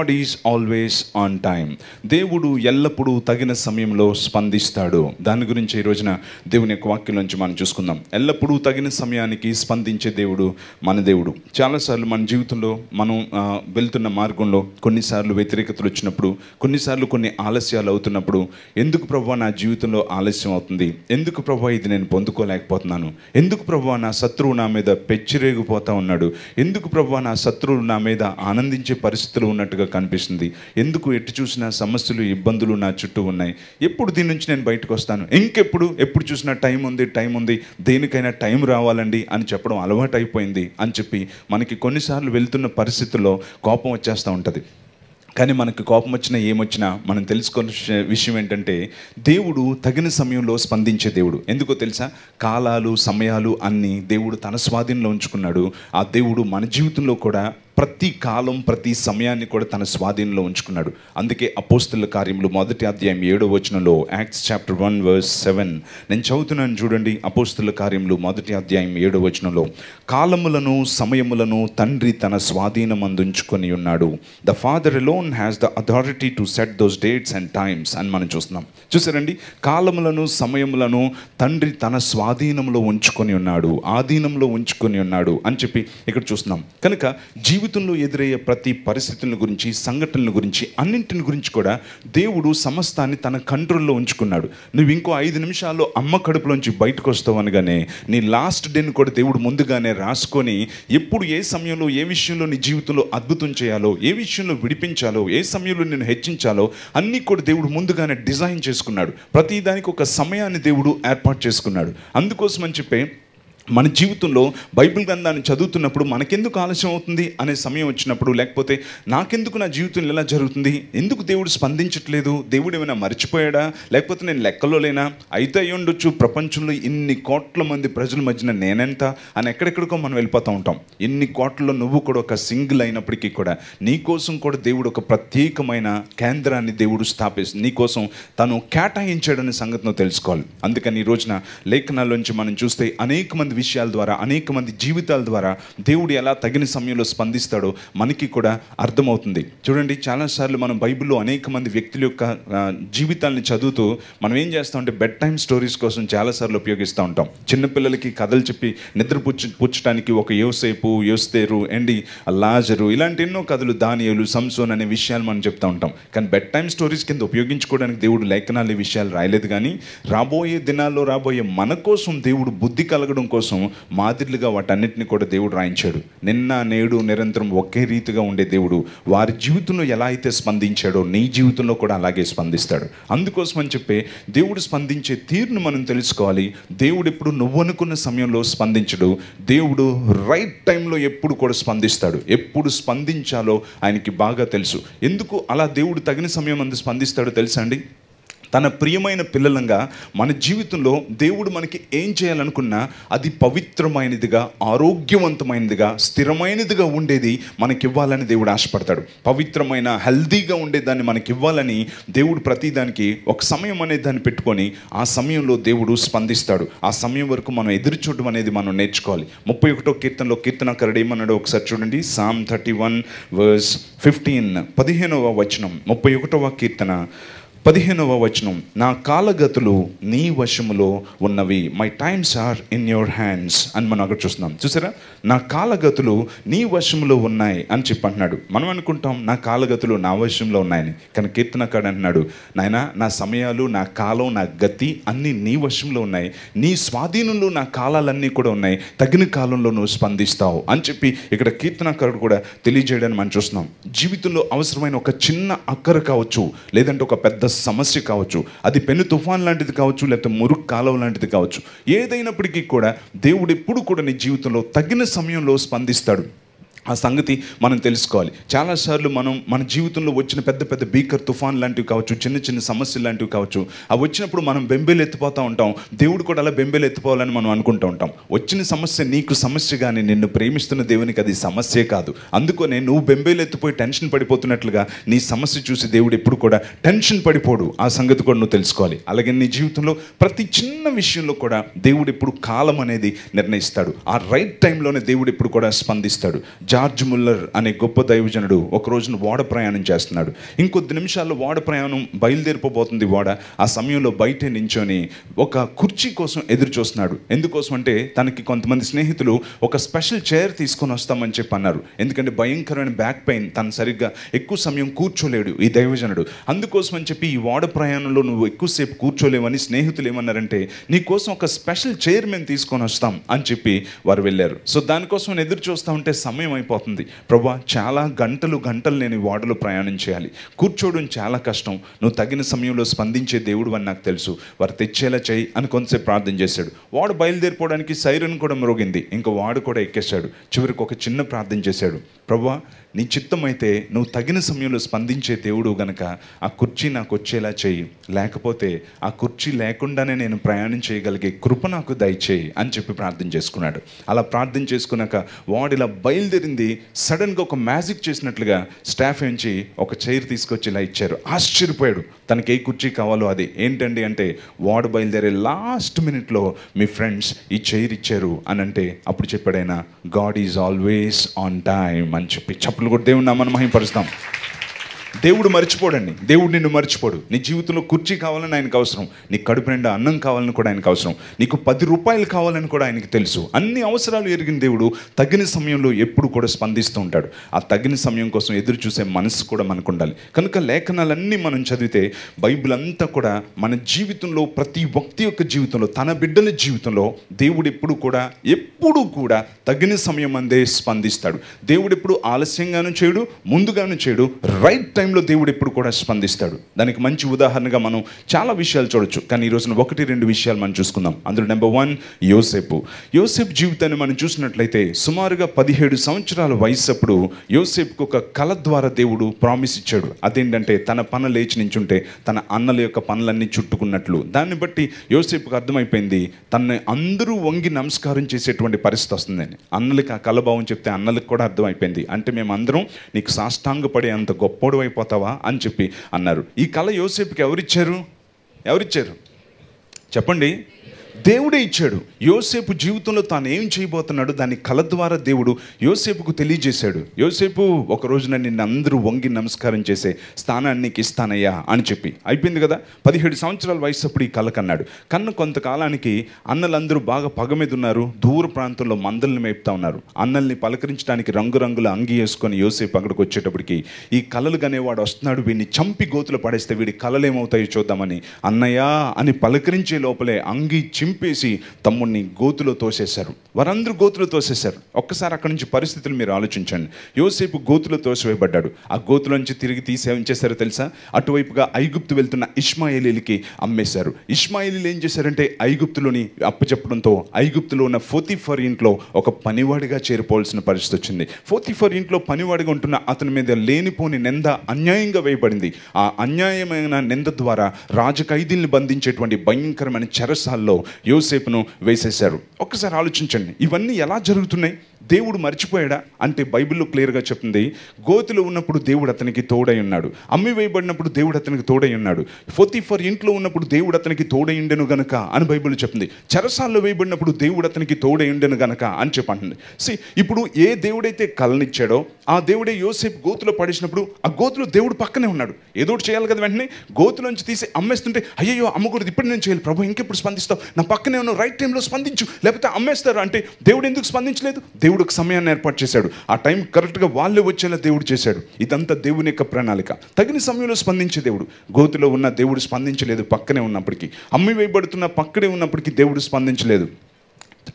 God is always on time దేవుడు ఎల్లప్పుడూ తగిన సమయంలో స్పందిస్తాడు దాని గురించి ఈ రోజున దేవుని యొక్క వాక్యం నుంచి మనం చూసుకుందాం ఎల్లప్పుడూ తగిన సమయానికి స్పందించే దేవుడు మన దేవుడు చాలాసార్లు మన జీవితంలో మనం వెళ్తున్న మార్గంలో కొన్నిసార్లు వ్యతిరేకతలు వచ్చినప్పుడు కొన్నిసార్లు కొన్ని ఆలస్యాలు అవుతున్నప్పుడు ఎందుకు ప్రభు నా జీవితంలో ఆలస్యం అవుతుంది ఎందుకు ప్రభు ఇది నేను పొందుకోలేకపోతున్నాను ఎందుకు ప్రభు నా శత్రువు నా మీద పెచ్చిరేగిపోతూ ఉన్నాడు ఎందుకు ప్రభు నా శత్రువులు నా మీద ఆనందించే పరిస్థితులు ఉన్నట్టుగా కనిపిస్తుంది ఎందుకు ఎటు చూసినా సమస్యలు ఇబ్బందులు నా చుట్టూ ఉన్నాయి ఎప్పుడు దీని నుంచి నేను బయటకు వస్తాను ఇంకెప్పుడు ఎప్పుడు చూసినా టైం ఉంది టైం ఉంది దేనికైనా టైం రావాలండి అని చెప్పడం అలవాటు అయిపోయింది అని చెప్పి మనకి కొన్నిసార్లు వెళ్తున్న పరిస్థితుల్లో కోపం వచ్చేస్తూ ఉంటుంది కానీ మనకు కోపం వచ్చినా ఏమొచ్చినా మనం తెలుసుకోవాల్సిన విషయం ఏంటంటే దేవుడు తగిన సమయంలో స్పందించే దేవుడు ఎందుకో తెలుసా కాలాలు సమయాలు అన్నీ దేవుడు తన స్వాధీనంలో ఉంచుకున్నాడు ఆ దేవుడు మన జీవితంలో కూడా ప్రతి కాలం ప్రతి సమయాన్ని కూడా తన స్వాధీనంలో ఉంచుకున్నాడు అందుకే అపోస్తుల కార్యములు మొదటి అధ్యాయం ఏడో వచనంలో Acts chapter one verse seven నేను చదువుతున్నాను చూడండి అపోస్తుల కార్యములు మొదటి అధ్యాయం ఏడో వచనంలో కాలములను సమయములను తండ్రి తన స్వాధీనం అందించుకొని ఉన్నాడు the father alone has the authority to set those dates and times అని మనం చూస్తున్నాం చూసారండి కాలములను సమయములను తండ్రి తన స్వాధీనంలో ఉంచుకొని ఉన్నాడు ఆధీనంలో ఉంచుకొని ఉన్నాడు అని చెప్పి ఇక్కడ చూస్తున్నాం కనుక జీవ జీవితంలో ఎదురయ్యే ప్రతి పరిస్థితుల గురించి సంఘటనల గురించి అన్నింటిని గురించి కూడా దేవుడు సమస్తాన్ని తన కంట్రోల్లో ఉంచుకున్నాడు నువ్వు ఇంకో ఐదు నిమిషాల్లో అమ్మ కడుపులోంచి బయటకు వస్తావు అనగానే నీ లాస్ట్ డేని కూడా దేవుడు ముందుగానే రాసుకొని ఎప్పుడు ఏ సమయంలో ఏ విషయంలో నీ జీవితంలో అద్భుతం చేయాలో ఏ విషయంలో విడిపించాలో ఏ సమయంలో నేను హెచ్చించాలో అన్నీ కూడా దేవుడు ముందుగానే డిజైన్ చేసుకున్నాడు దానికి ఒక సమయాన్ని దేవుడు ఏర్పాటు చేసుకున్నాడు అందుకోసం అని చెప్పి మన జీవితంలో బైబిల్ గ్రంథాన్ని చదువుతున్నప్పుడు మనకెందుకు ఆలస్యం అవుతుంది అనే సమయం వచ్చినప్పుడు లేకపోతే నాకెందుకు నా జీవితంలో ఎలా జరుగుతుంది ఎందుకు దేవుడు స్పందించట్లేదు దేవుడు ఏమైనా మర్చిపోయాడా లేకపోతే నేను లెక్కలో లేనా అయితే అయ్యి ఉండొచ్చు ప్రపంచంలో ఇన్ని కోట్ల మంది ప్రజల మధ్యన నేనెంత అని ఎక్కడెక్కడికో మనం వెళ్ళిపోతూ ఉంటాం ఇన్ని కోట్లలో నువ్వు కూడా ఒక సింగిల్ అయినప్పటికీ కూడా నీకోసం కూడా దేవుడు ఒక ప్రత్యేకమైన కేంద్రాన్ని దేవుడు స్థాపిస్తు నీకోసం తను కేటాయించాడనే సంగతిని తెలుసుకోవాలి అందుకని ఈ రోజున లేఖనాల్లోంచి మనం చూస్తే అనేక మంది మంది విషయాల ద్వారా అనేక మంది జీవితాల ద్వారా దేవుడు ఎలా తగిన సమయంలో స్పందిస్తాడో మనకి కూడా అర్థమవుతుంది చూడండి చాలాసార్లు మనం బైబిల్లో అనేక మంది వ్యక్తుల యొక్క జీవితాలను చదువుతూ మనం ఏం చేస్తామంటే బెడ్ టైం స్టోరీస్ కోసం చాలాసార్లు ఉపయోగిస్తూ ఉంటాం చిన్నపిల్లలకి కథలు చెప్పి నిద్ర పుచ్చు పుచ్చడానికి ఒక యోసేపు యోస్తేరు అండి లాజరు ఇలాంటి ఎన్నో కథలు దానియలు సంసోన్ అనే విషయాలు మనం చెప్తూ ఉంటాం కానీ బెడ్ టైం స్టోరీస్ కింద ఉపయోగించుకోవడానికి దేవుడు లేఖనాలు విషయాలు రాయలేదు కానీ రాబోయే దినాల్లో రాబోయే మన కోసం దేవుడు బుద్ధి కలగడం కోసం కోసం మాదిరిలుగా వాటన్నిటిని కూడా దేవుడు రాయించాడు నిన్న నేడు నిరంతరం ఒకే రీతిగా ఉండే దేవుడు వారి జీవితంలో ఎలా అయితే స్పందించాడో నీ జీవితంలో కూడా అలాగే స్పందిస్తాడు అందుకోసం అని చెప్పి దేవుడు స్పందించే తీరును మనం తెలుసుకోవాలి దేవుడు ఎప్పుడు నువ్వు అనుకున్న సమయంలో స్పందించడు దేవుడు రైట్ టైంలో ఎప్పుడు కూడా స్పందిస్తాడు ఎప్పుడు స్పందించాలో ఆయనకి బాగా తెలుసు ఎందుకు అలా దేవుడు తగిన సమయం అందు స్పందిస్తాడో తెలుసా అండి తన ప్రియమైన పిల్లలంగా మన జీవితంలో దేవుడు మనకి ఏం చేయాలనుకున్నా అది పవిత్రమైనదిగా ఆరోగ్యవంతమైనదిగా స్థిరమైనదిగా ఉండేది మనకి ఇవ్వాలని దేవుడు ఆశపడతాడు పవిత్రమైన హెల్దీగా ఉండేదాన్ని మనకి ఇవ్వాలని దేవుడు ప్రతిదానికి ఒక సమయం అనే దాన్ని పెట్టుకొని ఆ సమయంలో దేవుడు స్పందిస్తాడు ఆ సమయం వరకు మనం ఎదురు చూడడం అనేది మనం నేర్చుకోవాలి ముప్పై ఒకటో కీర్తనలో కీర్తనకారుడు ఏమన్నాడు ఒకసారి చూడండి Psalm thirty one verse fifteen పదిహేనవ వచనం ముప్పై ఒకటవ కీర్తన పదిహేనవ వచనం నా కాలగతులు నీ వశములో ఉన్నవి my times are in your hands అని మనం అక్కడ చూస్తున్నాం చూసారా నా కాలగతులు నీ వశములో ఉన్నాయి అని చెప్పి అంటున్నాడు మనం అనుకుంటాం నా కాలగతులు నా వశంలో ఉన్నాయని కానీ కీర్తనకాడు అంటున్నాడు నాయన నా సమయాలు నా కాలం నా గతి అన్నీ నీ వశంలో ఉన్నాయి నీ స్వాధీనంలో నా కాలాలన్నీ కూడా ఉన్నాయి తగిన కాలంలో నువ్వు స్పందిస్తావు అని చెప్పి ఇక్కడ కీర్తనకారుడు కూడా తెలియజేయడానికి మనం చూస్తున్నాం జీవితంలో అవసరమైన ఒక చిన్న అక్కర కావచ్చు లేదంటే ఒక పెద్ద సమస్య కావచ్చు అది పెను తుఫాన్ లాంటిది కావచ్చు లేకపోతే మురుగు కాలం లాంటిది కావచ్చు ఏదైనప్పటికీ కూడా దేవుడు ఎప్పుడు కూడా నీ జీవితంలో తగిన సమయంలో స్పందిస్తాడు ఆ సంగతి మనం తెలుసుకోవాలి చాలాసార్లు మనం మన జీవితంలో వచ్చిన పెద్ద పెద్ద బీకర్ తుఫాన్ లాంటివి కావచ్చు చిన్న చిన్న సమస్యలు లాంటివి కావచ్చు అవి వచ్చినప్పుడు మనం బెంబేలు ఎత్తిపోతూ ఉంటాం దేవుడు కూడా అలా బెంబేలు ఎత్తిపోవాలని మనం అనుకుంటూ ఉంటాం వచ్చిన సమస్య నీకు సమస్య కానీ నిన్ను ప్రేమిస్తున్న దేవునికి అది సమస్యే కాదు అందుకనే నువ్వు బెంబేలు ఎత్తిపోయి టెన్షన్ పడిపోతున్నట్లుగా నీ సమస్య చూసి దేవుడు ఎప్పుడు కూడా టెన్షన్ పడిపోడు ఆ సంగతి కూడా నువ్వు తెలుసుకోవాలి అలాగే నీ జీవితంలో ప్రతి చిన్న విషయంలో కూడా దేవుడు ఎప్పుడు కాలం అనేది నిర్ణయిస్తాడు ఆ రైట్ టైంలోనే దేవుడు ఎప్పుడు కూడా స్పందిస్తాడు జార్జ్ ముల్లర్ అనే గొప్ప దైవజనుడు ఒక రోజున ఓడ ప్రయాణం చేస్తున్నాడు ఇంకొద్ది నిమిషాల్లో ఓడ ప్రయాణం బయలుదేరిపోబోతుంది ఓడ ఆ సమయంలో బయటే నించొని ఒక కుర్చీ కోసం ఎదురు చూస్తున్నాడు ఎందుకోసం అంటే తనకి కొంతమంది స్నేహితులు ఒక స్పెషల్ చైర్ తీసుకొని వస్తామని చెప్పి అన్నారు ఎందుకంటే భయంకరమైన బ్యాక్ పెయిన్ తను సరిగ్గా ఎక్కువ సమయం కూర్చోలేడు ఈ దైవజనుడు అందుకోసం అని చెప్పి ఈ ఓడ ప్రయాణంలో నువ్వు ఎక్కువసేపు కూర్చోలేవని స్నేహితులు ఏమన్నారంటే నీకోసం ఒక స్పెషల్ చైర్ మేము తీసుకొని వస్తాం అని చెప్పి వారు వెళ్ళారు సో దానికోసం ఎదురు చూస్తూ ఉంటే సమయం అర్థమైపోతుంది ప్రభా చాలా గంటలు గంటలు నేను ఈ వాడలో ప్రయాణం చేయాలి కూర్చోవడం చాలా కష్టం నువ్వు తగిన సమయంలో స్పందించే దేవుడు అని నాకు తెలుసు వారు తెచ్చేలా చేయి అని కొంతసేపు ప్రార్థన చేశాడు వాడు బయలుదేరిపోవడానికి సైరన్ కూడా మరుగింది ఇంకా వాడు కూడా ఎక్కేశాడు చివరికి ఒక చిన్న ప్రార్థన చేశాడు ప్రభా నీ చిత్తం అయితే నువ్వు తగిన సమయంలో స్పందించే దేవుడు గనక ఆ కుర్చీ నాకు వచ్చేలా చేయి లేకపోతే ఆ కుర్చీ లేకుండానే నేను ప్రయాణం చేయగలిగే కృప నాకు దయచేయి అని చెప్పి ప్రార్థన చేసుకున్నాడు అలా ప్రార్థన చేసుకున్నాక వాడు ఇలా బయలుదేరింది సడన్గా ఒక మ్యాజిక్ చేసినట్లుగా స్టాఫ్ నుంచి ఒక చైర్ తీసుకొచ్చి ఇలా ఇచ్చారు ఆశ్చర్యపోయాడు తనకి ఏ కుర్చీ కావాలో అది ఏంటండి అంటే వాడు బయలుదేరే లాస్ట్ మినిట్లో మీ ఫ్రెండ్స్ ఈ చైర్ ఇచ్చారు అని అంటే అప్పుడు చెప్పాడైనా God is always on time అని చెప్పి కూడా దేవుని నామాన్ని మహింపరుస్తాం దేవుడు మర్చిపోడండి దేవుడు నిన్ను మర్చిపోడు నీ జీవితంలో కుర్చీ కావాలని ఆయనకు అవసరం నీ కడుపు నిండా అన్నం కావాలని కూడా ఆయనకు అవసరం నీకు పది రూపాయలు కావాలని కూడా ఆయనకు తెలుసు అన్ని అవసరాలు ఎరిగిన దేవుడు తగిన సమయంలో ఎప్పుడు కూడా స్పందిస్తూ ఉంటాడు ఆ తగిన సమయం కోసం ఎదురు చూసే మనసు కూడా మనకు ఉండాలి కనుక లేఖనాలన్నీ మనం చదివితే బైబిల్ అంతా కూడా మన జీవితంలో ప్రతి వ్యక్తి యొక్క జీవితంలో తన బిడ్డల జీవితంలో దేవుడు ఎప్పుడు కూడా ఎప్పుడు కూడా తగిన సమయం అందే స్పందిస్తాడు దేవుడు ఎప్పుడు ఆలస్యంగానూ చేయడు ముందుగాను చేయడు రైట్ టైంలో దేవుడు ఎప్పుడు కూడా స్పందిస్తాడు దానికి మంచి ఉదాహరణగా మనం చాలా విషయాలు చూడొచ్చు కానీ ఈ రోజున ఒకటి రెండు విషయాలు మనం చూసుకుందాం అందులో నెంబర్ వన్ యోసెప్ యోసెప్ జీవితాన్ని మనం చూసినట్లయితే సుమారుగా పదిహేడు సంవత్సరాల వయసప్పుడు యోసేపుకు ఒక కళ ద్వారా దేవుడు ప్రామిస్ ఇచ్చాడు అదేంటంటే తన పనులు లేచి నించుంటే తన అన్నల యొక్క పనులన్నీ చుట్టుకున్నట్లు దాన్ని బట్టి యోసేపుకు అర్థమైపోయింది తనని అందరూ వంగి నమస్కారం చేసేటువంటి పరిస్థితి వస్తుందని అన్నలకి ఆ కలభావం చెప్తే అన్నలకు కూడా అర్థమైపోయింది అంటే మేమందరం నీకు సాష్టాంగపడే అంత గొప్పోడు అయిపోతావా అని చెప్పి అన్నారు ఈ కళ యోసేపుకి ఎవరిచ్చారు ఎవరిచ్చారు చెప్పండి దేవుడే ఇచ్చాడు యోసేపు జీవితంలో తాను ఏం చేయబోతున్నాడు దాని కళ ద్వారా దేవుడు యోసేపుకు తెలియజేశాడు యోసేపు ఒక రోజున నిన్ను అందరూ వంగి నమస్కారం చేసే స్థానాన్ని నీకు ఇస్తానయ్యా అని చెప్పి అయిపోయింది కదా పదిహేడు సంవత్సరాల వయసు అప్పుడు ఈ కళ కన్నాడు కన్ను కొంతకాలానికి అన్నలందరూ బాగా పగ మీద ఉన్నారు దూర ప్రాంతంలో మందల్ని మేపుతా ఉన్నారు అన్నల్ని పలకరించడానికి రంగురంగుల అంగి వేసుకొని యోసేపు అక్కడికి వచ్చేటప్పటికి ఈ కళలు కనేవాడు వస్తున్నాడు వీడిని చంపి గోతులు పడేస్తే వీడి కళలు ఏమవుతాయో చూద్దామని అన్నయ్యా అని పలకరించే లోపలే అంగి చిమ్ చింపేసి తమ్ముడిని గోతులో తోసేశారు వారందరూ గోతులో తోసేశారు ఒక్కసారి అక్కడి నుంచి పరిస్థితులు మీరు ఆలోచించండి యోసేపు గోతులో తోసివేయబడ్డాడు ఆ గోతులోంచి తిరిగి తీసేవం చేశారో తెలుసా అటువైపుగా ఐగుప్తు వెళ్తున్న ఇష్మాయిలీలకి అమ్మేశారు ఇష్మాయిలీలు ఏం చేశారంటే ఐగుప్తులోని అప్పచెప్పడంతో ఐగుప్తులో ఉన్న ఫోతిఫర్ ఇంట్లో ఒక పనివాడిగా చేరిపోవాల్సిన పరిస్థితి వచ్చింది ఫోతిఫర్ ఇంట్లో పనివాడిగా ఉంటున్న అతని మీద లేనిపోని నింద అన్యాయంగా వేయబడింది ఆ అన్యాయమైన నింద ద్వారా ఖైదీల్ని బంధించేటువంటి భయంకరమైన చెరసాల్లో యోసేపును వేసేశారు ఒక్కసారి ఆలోచించండి ఇవన్నీ ఎలా జరుగుతున్నాయి దేవుడు మర్చిపోయాడా అంటే బైబిల్లో క్లియర్గా చెప్తుంది గోతిలో ఉన్నప్పుడు దేవుడు అతనికి తోడై ఉన్నాడు అమ్మి వేయబడినప్పుడు దేవుడు అతనికి తోడై ఉన్నాడు ఫర్ ఇంట్లో ఉన్నప్పుడు దేవుడు అతనికి తోడై ఉండెను గనక అని బైబిల్ చెప్తుంది చెరసాల్లో వేయబడినప్పుడు దేవుడు అతనికి తోడై ఉండెను గనక అని చెప్పంటుంది సి ఇప్పుడు ఏ దేవుడైతే కలనిచ్చాడో ఆ దేవుడే యోసేపు గోతులో పడేసినప్పుడు ఆ గోతులో దేవుడు పక్కనే ఉన్నాడు ఏదో చేయాలి కదా వెంటనే గోతులోంచి తీసి అమ్మేస్తుంటే అయ్యో అమ్మకూడదు ఇప్పుడు నేను చేయాలి ప్రభు ఇంకెప్పుడు స్పందిస్తావు నా పక్కనే ఉన్నావు రైట్ టైంలో స్పందించు లేకపోతే అమ్మేస్తారు అంటే దేవుడు ఎందుకు స్పందించలేదు దేవుడు దేవుడికి సమయాన్ని ఏర్పాటు చేశాడు ఆ టైం కరెక్ట్గా వాళ్ళు వచ్చేలా దేవుడు చేశాడు ఇదంతా దేవుని యొక్క ప్రణాళిక తగిన సమయంలో స్పందించే దేవుడు గోతులో ఉన్న దేవుడు స్పందించలేదు పక్కనే ఉన్నప్పటికీ అమ్మి వేయబడుతున్న పక్కనే ఉన్నప్పటికీ దేవుడు స్పందించలేదు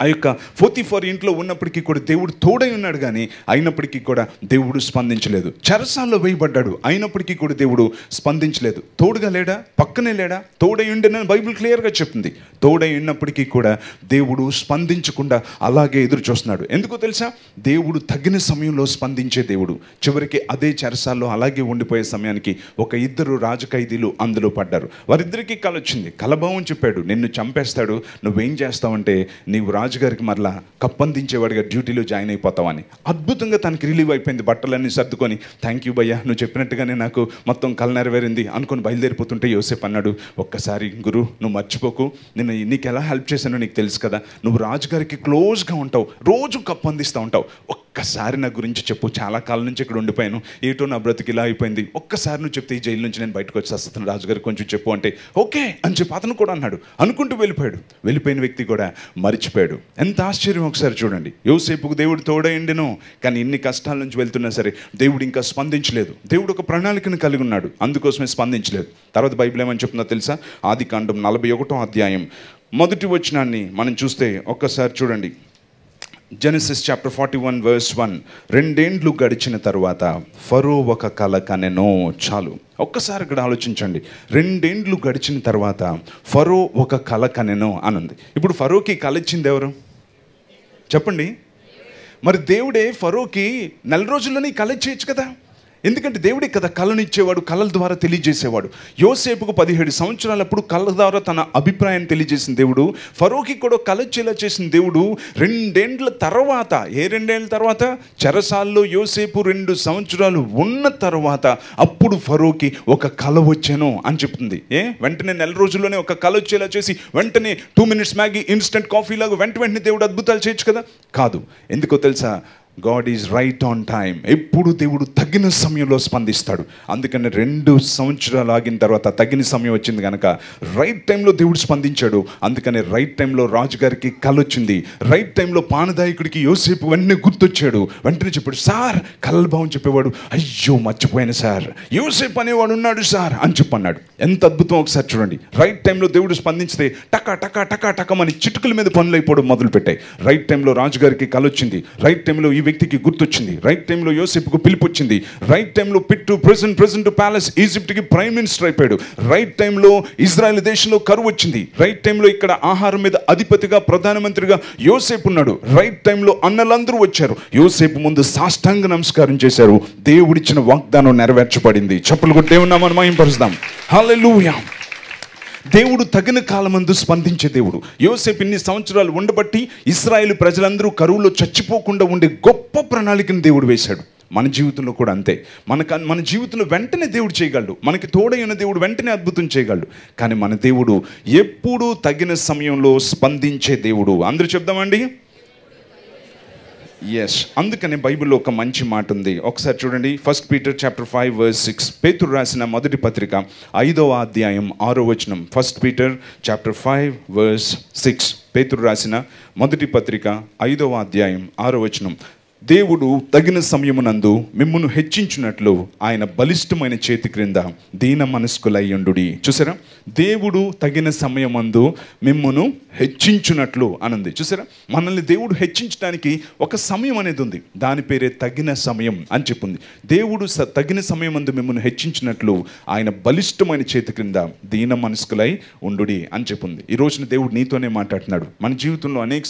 ఆ యొక్క ఫోర్ ఇంట్లో ఉన్నప్పటికీ కూడా దేవుడు తోడై ఉన్నాడు కానీ అయినప్పటికీ కూడా దేవుడు స్పందించలేదు చరసాల్లో వేయబడ్డాడు అయినప్పటికీ కూడా దేవుడు స్పందించలేదు తోడుగా లేడా పక్కనే లేడా తోడై ఉండేనని బైబిల్ క్లియర్గా చెప్తుంది తోడై ఉన్నప్పటికీ కూడా దేవుడు స్పందించకుండా అలాగే ఎదురు చూస్తున్నాడు ఎందుకో తెలుసా దేవుడు తగిన సమయంలో స్పందించే దేవుడు చివరికి అదే చరసాల్లో అలాగే ఉండిపోయే సమయానికి ఒక ఇద్దరు రాజఖైదీలు అందులో పడ్డారు వారిద్దరికీ కల వచ్చింది కలభావం చెప్పాడు నిన్ను చంపేస్తాడు నువ్వేం చేస్తావంటే నీవు రా రాజుగారికి మరలా కప్పందించేవాడిగా డ్యూటీలో జాయిన్ అయిపోతామని అద్భుతంగా తనకి రిలీవ్ అయిపోయింది బట్టలన్నీ సర్దుకొని థ్యాంక్ యూ భయ్యా నువ్వు చెప్పినట్టుగానే నాకు మొత్తం కళ నెరవేరింది అనుకొని బయలుదేరిపోతుంటే యోసేపు అన్నాడు ఒక్కసారి గురు నువ్వు మర్చిపోకు నిన్న నీకు ఎలా హెల్ప్ చేశానో నీకు తెలుసు కదా నువ్వు రాజుగారికి క్లోజ్గా ఉంటావు రోజు కప్పందిస్తూ ఉంటావు ఒక్కసారి నా గురించి చెప్పు చాలా కాలం నుంచి ఇక్కడ ఉండిపోయాను ఏటో నా బ్రతికి ఇలా అయిపోయింది ఒక్కసారి నువ్వు చెప్తే ఈ జైలు నుంచి నేను బయటకు వచ్చేస్తాను రాజుగారు కొంచెం చెప్పు అంటే ఓకే అని చెప్పి అతను కూడా అన్నాడు అనుకుంటూ వెళ్ళిపోయాడు వెళ్ళిపోయిన వ్యక్తి కూడా మరిచిపోయాడు ఎంత ఆశ్చర్యం ఒకసారి చూడండి యోసేపుకు దేవుడు తోడయండినో కానీ ఇన్ని కష్టాల నుంచి వెళ్తున్నా సరే దేవుడు ఇంకా స్పందించలేదు దేవుడు ఒక ప్రణాళికను కలిగి ఉన్నాడు అందుకోసమే స్పందించలేదు తర్వాత బైబిల్ ఏమని చెప్తుందో తెలుసా ఆది కాండం నలభై ఒకటో అధ్యాయం మొదటి వచనాన్ని మనం చూస్తే ఒక్కసారి చూడండి Genesis chapter forty one verse one రెండేండ్లు గడిచిన తర్వాత ఫరో ఒక కల కనెనో చాలు ఒక్కసారి ఇక్కడ ఆలోచించండి రెండేండ్లు గడిచిన తర్వాత ఫరో ఒక కల కనెనో అనుంది ఇప్పుడు ఫరోకి కల ఇచ్చింది ఎవరు చెప్పండి మరి దేవుడే ఫరోకి నెల రోజుల్లోనే కల ఇచ్చేయచ్చు కదా ఎందుకంటే దేవుడే కదా కళను ఇచ్చేవాడు కళల ద్వారా తెలియజేసేవాడు యోసేపుకు పదిహేడు సంవత్సరాలప్పుడు కళ్ళ ద్వారా తన అభిప్రాయాన్ని తెలియజేసిన దేవుడు ఫరోకి కూడా కలచేలా వచ్చేలా చేసిన దేవుడు రెండేండ్ల తర్వాత ఏ రెండేళ్ల తర్వాత చెరసాల్లో యోసేపు రెండు సంవత్సరాలు ఉన్న తర్వాత అప్పుడు ఫరోకి ఒక కళ వచ్చాను అని చెప్తుంది ఏ వెంటనే నెల రోజుల్లోనే ఒక కళ వచ్చేలా చేసి వెంటనే two minutes Maggi instant coffee లాగా వెంట వెంటనే దేవుడు అద్భుతాలు చేయొచ్చు కదా కాదు ఎందుకో తెలుసా God is right on time ఎప్పుడు దేవుడు తగిన సమయంలో స్పందిస్తాడు అందుకని రెండు సంవత్సరాలు ఆగిన తర్వాత తగిన సమయం వచ్చింది కనుక రైట్ టైంలో దేవుడు స్పందించాడు అందుకని రైట్ టైంలో రాజుగారికి కళ వచ్చింది రైట్ టైంలో పానదాయకుడికి యోసేపు వెంటనే గుర్తొచ్చాడు వెంటనే చెప్పాడు సార్ కలభావం చెప్పేవాడు అయ్యో మర్చిపోయాను సార్ యోసేపు అనేవాడు ఉన్నాడు సార్ అని చెప్పన్నాడు ఎంత అద్భుతం ఒకసారి చూడండి రైట్ టైంలో దేవుడు స్పందించితే టక టక టక టకమని చిటుకుల మీద పనులు అయిపోవడం మొదలుపెట్టాయి రైట్ టైంలో రాజుగారికి కళ వచ్చింది రైట్ టైంలో వ్యక్తికి గుర్తొచ్చింది రైట్ టైంలో యోసెప్కు పిలుపు వచ్చింది రైట్ టైంలో పిట్టు ప్రెసెంట్ ప్రెసెంట్ ప్యాలెస్ ఈజిప్ట్కి ప్రైమ్ మినిస్టర్ అయిపోయాడు రైట్ టైంలో ఇజ్రాయెల్ దేశంలో కరువు వచ్చింది రైట్ టైంలో ఇక్కడ ఆహారం మీద అధిపతిగా ప్రధానమంత్రిగా యోసేపు ఉన్నాడు రైట్ టైంలో అన్నలందరూ వచ్చారు యోసేపు ముందు సాష్టాంగ నమస్కారం చేశారు దేవుడిచ్చిన వాగ్దానం నెరవేర్చబడింది చెప్పులు కొట్టేమన్నా మనం మహింపరుస్తాం హలో దేవుడు తగిన కాలమందు స్పందించే దేవుడు యోసేపు ఇన్ని సంవత్సరాలు ఉండబట్టి ఇస్రాయేల్ ప్రజలందరూ కరువులో చచ్చిపోకుండా ఉండే గొప్ప ప్రణాళికను దేవుడు వేశాడు మన జీవితంలో కూడా అంతే మనకు మన జీవితంలో వెంటనే దేవుడు చేయగలడు మనకి తోడైన దేవుడు వెంటనే అద్భుతం చేయగలడు కానీ మన దేవుడు ఎప్పుడూ తగిన సమయంలో స్పందించే దేవుడు అందరూ చెప్దామండి ఎస్ అందుకనే బైబిల్లో ఒక మంచి మాట ఉంది ఒకసారి చూడండి first Peter chapter five verse six పేతురు రాసిన మొదటి పత్రిక ఐదవ అధ్యాయం ఆరో వచనం first Peter chapter five verse six పేతురు రాసిన మొదటి పత్రిక ఐదవ అధ్యాయం ఆరో వచనం దేవుడు తగిన సమయమునందు మిమ్మును హెచ్చించినట్లు ఆయన బలిష్టమైన చేతి క్రింద దీన మనస్కులయ్యుండు చూసారా దేవుడు తగిన సమయమందు మిమ్మును హెచ్చించునట్లు అనంది చూసారా మనల్ని దేవుడు హెచ్చించడానికి ఒక సమయం అనేది ఉంది దాని పేరే తగిన సమయం అని చెప్పింది దేవుడు తగిన సమయమందు మిమ్మును హెచ్చించినట్లు ఆయన బలిష్టమైన చేతి క్రింద దీన మనస్కులై ఉండు అని చెప్పింది ఈ రోజున దేవుడు నీతోనే మాట్లాడుతున్నాడు మన జీవితంలో అనేక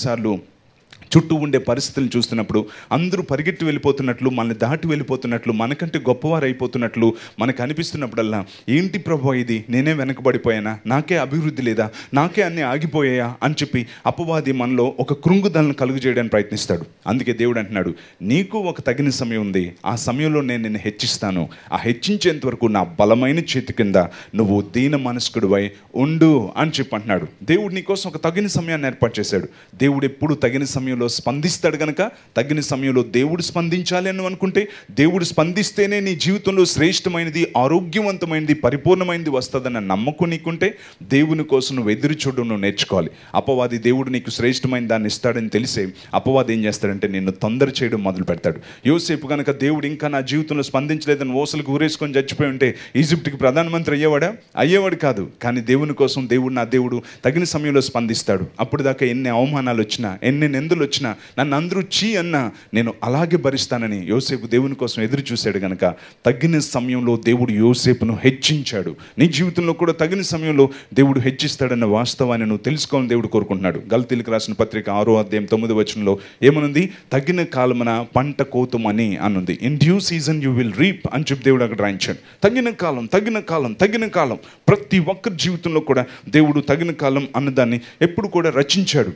చుట్టూ ఉండే పరిస్థితులు చూస్తున్నప్పుడు అందరూ పరిగెట్టి వెళ్ళిపోతున్నట్లు మనల్ని దాటి వెళ్ళిపోతున్నట్లు మనకంటే గొప్పవారు అయిపోతున్నట్లు మనకు అనిపిస్తున్నప్పుడల్లా ఏంటి ప్రభు ఇది నేనే వెనకబడిపోయానా నాకే అభివృద్ధి లేదా నాకే అన్ని ఆగిపోయాయా అని చెప్పి అపవాది మనలో ఒక కృంగుదలను కలుగు చేయడానికి ప్రయత్నిస్తాడు అందుకే దేవుడు అంటున్నాడు నీకు ఒక తగిన సమయం ఉంది ఆ సమయంలో నేను నిన్ను హెచ్చిస్తాను ఆ హెచ్చించేంత వరకు నా బలమైన చేతి కింద నువ్వు దీన మనస్కుడివై ఉండు అని చెప్పి అంటున్నాడు దేవుడు నీకోసం ఒక తగిన సమయాన్ని ఏర్పాటు చేశాడు దేవుడు ఎప్పుడు తగిన సమయం సమయంలో స్పందిస్తాడు కనుక తగిన సమయంలో దేవుడు స్పందించాలి అని అనుకుంటే దేవుడు స్పందిస్తేనే నీ జీవితంలో శ్రేష్టమైనది ఆరోగ్యవంతమైనది పరిపూర్ణమైనది వస్తుందన్న నమ్మకం నీకుంటే దేవుని కోసం నువ్వు ఎదురు చూడడం నువ్వు నేర్చుకోవాలి అపవాది దేవుడు నీకు శ్రేష్టమైన దాన్ని ఇస్తాడని తెలిసే అపవాది ఏం చేస్తాడంటే నిన్ను తొందర చేయడం మొదలు పెడతాడు యోసేపు కనుక దేవుడు ఇంకా నా జీవితంలో స్పందించలేదని ఓసలకు ఊరేసుకొని చచ్చిపోయి ఉంటే ఈజిప్ట్కి ప్రధానమంత్రి అయ్యేవాడా అయ్యేవాడు కాదు కానీ దేవుని కోసం దేవుడు నా దేవుడు తగిన సమయంలో స్పందిస్తాడు అప్పుడు దాకా ఎన్ని అవమానాలు వచ్చినా ఎన్ని నిందలు వచ్చినా నన్ను అందరూ చీ అన్న నేను అలాగే భరిస్తానని యోసేపు దేవుని కోసం ఎదురు చూశాడు కనుక తగిన సమయంలో దేవుడు యోసేపును హెచ్చించాడు నీ జీవితంలో కూడా తగిన సమయంలో దేవుడు హెచ్చిస్తాడన్న వాస్తవాన్ని నువ్వు తెలుసుకోవాలని దేవుడు కోరుకుంటున్నాడు గల్తీలకు రాసిన పత్రిక ఆరో అధ్యాయం తొమ్మిది వచనంలో ఏమనుంది తగిన కాలమున పంట కోతమని అనుంది in due season you will reap అని చెప్పి దేవుడు అక్కడ రాయించాడు తగిన కాలం తగిన కాలం తగిన కాలం ప్రతి ఒక్కరి జీవితంలో కూడా దేవుడు తగిన కాలం అన్నదాన్ని ఎప్పుడు కూడా రచించాడు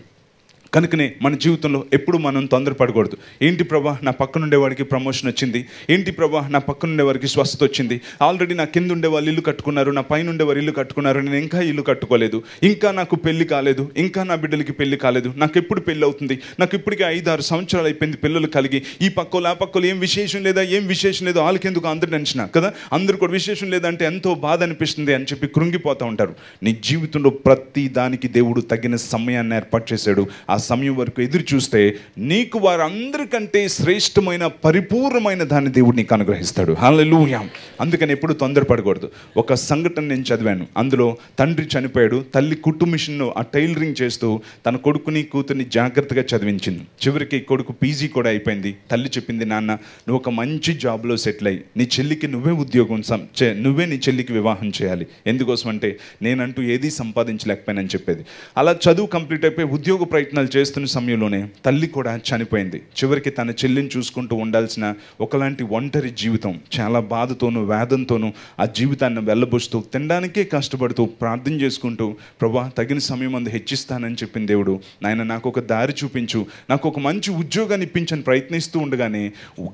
కనుకనే మన జీవితంలో ఎప్పుడు మనం తొందరపడకూడదు ఏంటి ప్రభా నా పక్కన ఉండేవాడికి ప్రమోషన్ వచ్చింది ఏంటి ప్రభా నా పక్కన ఉండేవారికి స్వస్థత వచ్చింది ఆల్రెడీ నా కింద ఉండే వాళ్ళు ఇల్లు కట్టుకున్నారు నా పైన ఉండేవారు ఇల్లు కట్టుకున్నారు నేను ఇంకా ఇల్లు కట్టుకోలేదు ఇంకా నాకు పెళ్లి కాలేదు ఇంకా నా బిడ్డలకి పెళ్లి కాలేదు నాకు ఎప్పుడు పెళ్ళి అవుతుంది నాకు ఇప్పటికే ఐదు ఆరు సంవత్సరాలు అయిపోయింది పిల్లలు కలిగి ఈ పక్కలో ఆ పక్కలో ఏం విశేషం లేదా ఏం విశేషం లేదో వాళ్ళకెందుకు అందరు నచ్చిన కదా అందరు కూడా విశేషం లేదంటే ఎంతో బాధ అనిపిస్తుంది అని చెప్పి కృంగిపోతూ ఉంటారు నీ జీవితంలో ప్రతి దానికి దేవుడు తగిన సమయాన్ని ఏర్పాటు చేశాడు ఆ సమయం వరకు ఎదురు చూస్తే నీకు వారందరికంటే శ్రేష్టమైన పరిపూర్ణమైన దాన్ని దేవుడు నీకు అనుగ్రహిస్తాడు హలలుయాం అందుకని ఎప్పుడు తొందరపడకూడదు ఒక సంఘటన నేను చదివాను అందులో తండ్రి చనిపోయాడు తల్లి కుట్టు మిషన్ను ఆ టైలరింగ్ చేస్తూ తన కొడుకుని కూతుర్ని జాగ్రత్తగా చదివించింది చివరికి కొడుకు పీజీ కూడా అయిపోయింది తల్లి చెప్పింది నాన్న నువ్వు ఒక మంచి జాబ్లో సెటిల్ అయ్యి నీ చెల్లికి నువ్వే ఉద్యోగం నువ్వే నీ చెల్లికి వివాహం చేయాలి ఎందుకోసం అంటే నేనంటూ ఏదీ సంపాదించలేకపోయానని చెప్పేది అలా చదువు కంప్లీట్ అయిపోయి ఉద్యోగ ప్రయత్నాలు ప్రయాణాలు చేస్తున్న సమయంలోనే తల్లి కూడా చనిపోయింది చివరికి తన చెల్లిని చూసుకుంటూ ఉండాల్సిన ఒకలాంటి ఒంటరి జీవితం చాలా బాధతోనూ వేదంతోనూ ఆ జీవితాన్ని వెళ్ళబుస్తూ తినడానికే కష్టపడుతూ ప్రార్థన చేసుకుంటూ ప్రభా తగిన సమయం అందు హెచ్చిస్తానని చెప్పిన దేవుడు నాయన నాకు ఒక దారి చూపించు నాకు ఒక మంచి ఉద్యోగాన్ని ఇప్పించని ప్రయత్నిస్తూ ఉండగానే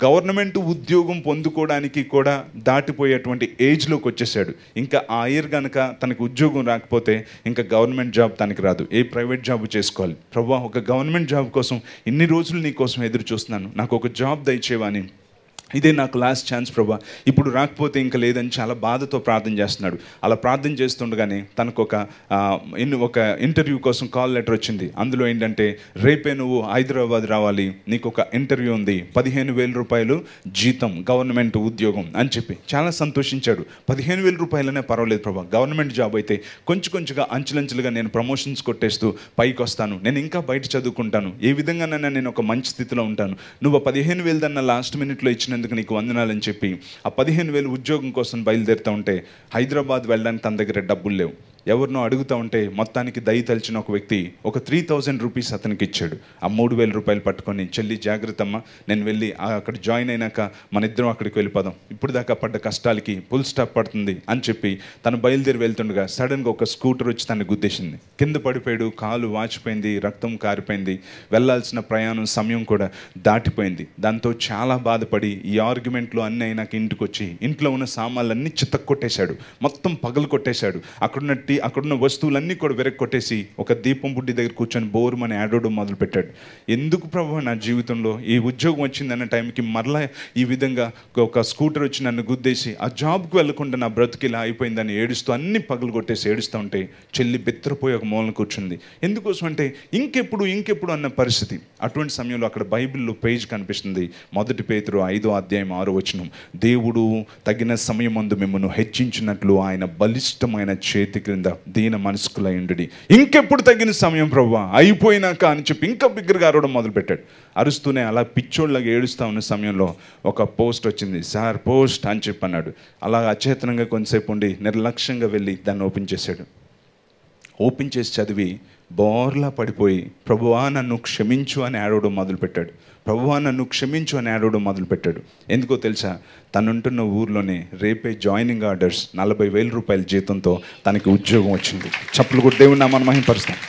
గవర్నమెంట్ ఉద్యోగం పొందుకోవడానికి కూడా దాటిపోయేటువంటి ఏజ్లోకి వచ్చేసాడు ఇంకా ఆ ఇయర్ కనుక తనకు ఉద్యోగం రాకపోతే ఇంకా గవర్నమెంట్ జాబ్ తనకి రాదు ఏ ప్రైవేట్ జాబ్ చేసుకోవాలి ప్రభా ఒక గవర్నమెంట్ జాబ్ కోసం ఇన్ని రోజులు నీ కోసం ఎదురు చూస్తున్నాను నాకు ఒక జాబ్ దయచేవా అని ఇదే నాకు లాస్ట్ ఛాన్స్ ప్రభా ఇప్పుడు రాకపోతే ఇంకా లేదని చాలా బాధతో ప్రార్థన చేస్తున్నాడు అలా ప్రార్థన చేస్తుండగానే తనకు ఒక ఒక ఇంటర్వ్యూ కోసం కాల్ లెటర్ వచ్చింది అందులో ఏంటంటే రేపే నువ్వు హైదరాబాద్ రావాలి నీకు ఒక ఇంటర్వ్యూ ఉంది పదిహేను వేల రూపాయలు జీతం గవర్నమెంట్ ఉద్యోగం అని చెప్పి చాలా సంతోషించాడు పదిహేను వేల రూపాయలనే పర్వాలేదు ప్రభా గవర్నమెంట్ జాబ్ అయితే కొంచెం కొంచెంగా అంచులంచులుగా నేను ప్రమోషన్స్ కొట్టేస్తూ పైకి వస్తాను నేను ఇంకా బయట చదువుకుంటాను ఏ విధంగానైనా నేను ఒక మంచి స్థితిలో ఉంటాను నువ్వు పదిహేను వేలదన్న లాస్ట్ మినిట్లో ఇచ్చినందుకు ఇచ్చినందుకు నీకు వందనాలని చెప్పి ఆ పదిహేను వేలు ఉద్యోగం కోసం బయలుదేరుతూ ఉంటే హైదరాబాద్ వెళ్ళడానికి తన దగ్గర డబ్బులు లేవు ఎవరినో అడుగుతా ఉంటే మొత్తానికి దయ తలిచిన ఒక వ్యక్తి ఒక త్రీ థౌజండ్ రూపీస్ అతనికి ఇచ్చాడు ఆ మూడు వేల రూపాయలు పట్టుకొని చెల్లి జాగ్రత్తమ్మ నేను వెళ్ళి అక్కడ జాయిన్ అయినాక మన ఇద్దరం అక్కడికి వెళ్ళిపోదాం ఇప్పుడు దాకా పడ్డ కష్టాలకి ఫుల్ స్టాప్ పడుతుంది అని చెప్పి తను బయలుదేరి వెళ్తుండగా సడన్గా ఒక స్కూటర్ వచ్చి తను గుద్దేసింది కింద పడిపోయాడు కాలు వాచిపోయింది రక్తం కారిపోయింది వెళ్ళాల్సిన ప్రయాణం సమయం కూడా దాటిపోయింది దాంతో చాలా బాధపడి ఈ ఆర్గ్యుమెంట్లో అన్నీ అయినాక ఇంటికి వచ్చి ఇంట్లో ఉన్న సామాన్లన్నీ కొట్టేశాడు మొత్తం పగలు కొట్టేశాడు అక్కడున్న టీ పెట్టి అక్కడున్న వస్తువులన్నీ కూడా వెరక్కొట్టేసి ఒక దీపం బుడ్డి దగ్గర కూర్చొని బోరు మన ఆడోడు మొదలుపెట్టాడు ఎందుకు ప్రభు నా జీవితంలో ఈ ఉద్యోగం వచ్చిందన్న టైంకి మరలా ఈ విధంగా ఒక స్కూటర్ వచ్చి నన్ను గుద్దేసి ఆ జాబ్కి వెళ్ళకుండా నా బ్రతికి ఇలా అయిపోయిందని ఏడుస్తూ అన్ని పగలు కొట్టేసి ఏడుస్తూ ఉంటే చెల్లి బెత్తరపోయి ఒక మూలన కూర్చుంది ఎందుకోసం అంటే ఇంకెప్పుడు ఇంకెప్పుడు అన్న పరిస్థితి అటువంటి సమయంలో అక్కడ బైబిల్లో పేజ్ కనిపిస్తుంది మొదటి పేతురు ఐదో అధ్యాయం ఆరో వచనం దేవుడు తగిన సమయం ముందు మిమ్మల్ని హెచ్చించినట్లు ఆయన బలిష్టమైన చేతి క్రింద కింద దీన మనస్కులయ్యుండి ఇంకెప్పుడు తగిన సమయం ప్రభు అయిపోయినాక అని చెప్పి ఇంకా బిగ్గరగా అరవడం మొదలుపెట్టాడు అరుస్తూనే అలా పిచ్చోళ్ళగా ఏడుస్తూ ఉన్న సమయంలో ఒక పోస్ట్ వచ్చింది సార్ పోస్ట్ అని చెప్పి అన్నాడు అలా అచేతనంగా కొంతసేపు ఉండి నిర్లక్ష్యంగా వెళ్ళి దాన్ని ఓపెన్ చేశాడు ఓపెన్ చేసి చదివి బోర్లా పడిపోయి ప్రభువా నన్ను క్షమించు అని ఆడవడం మొదలుపెట్టాడు ప్రభువా నన్ను క్షమించు అని ఏడవడం మొదలుపెట్టాడు ఎందుకో తెలుసా తనుంటున్న ఊర్లోనే రేపే జాయినింగ్ ఆర్డర్స్ నలభై వేల రూపాయల జీతంతో తనకి ఉద్యోగం వచ్చింది చప్పులు కూడా దేవుడిని మనం మహింపరుస్తాం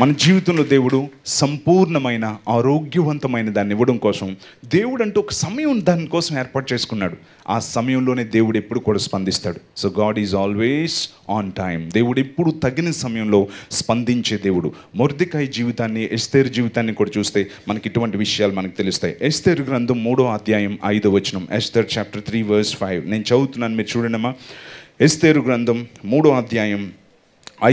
మన జీవితంలో దేవుడు సంపూర్ణమైన ఆరోగ్యవంతమైన దాన్ని ఇవ్వడం కోసం దేవుడు అంటూ ఒక సమయం దానికోసం ఏర్పాటు చేసుకున్నాడు ఆ సమయంలోనే దేవుడు ఎప్పుడు కూడా స్పందిస్తాడు so God is always on time దేవుడు ఎప్పుడు తగిన సమయంలో స్పందించే దేవుడు మొర్దికాయ జీవితాన్ని ఎస్తేరు జీవితాన్ని కూడా చూస్తే మనకి ఇటువంటి విషయాలు మనకు తెలుస్తాయి ఎస్తేరు గ్రంథం మూడో అధ్యాయం ఐదో వచనం Esther chapter three verse five నేను చదువుతున్నాను మీరు చూడనమ్మా ఎస్తేరు గ్రంథం మూడో అధ్యాయం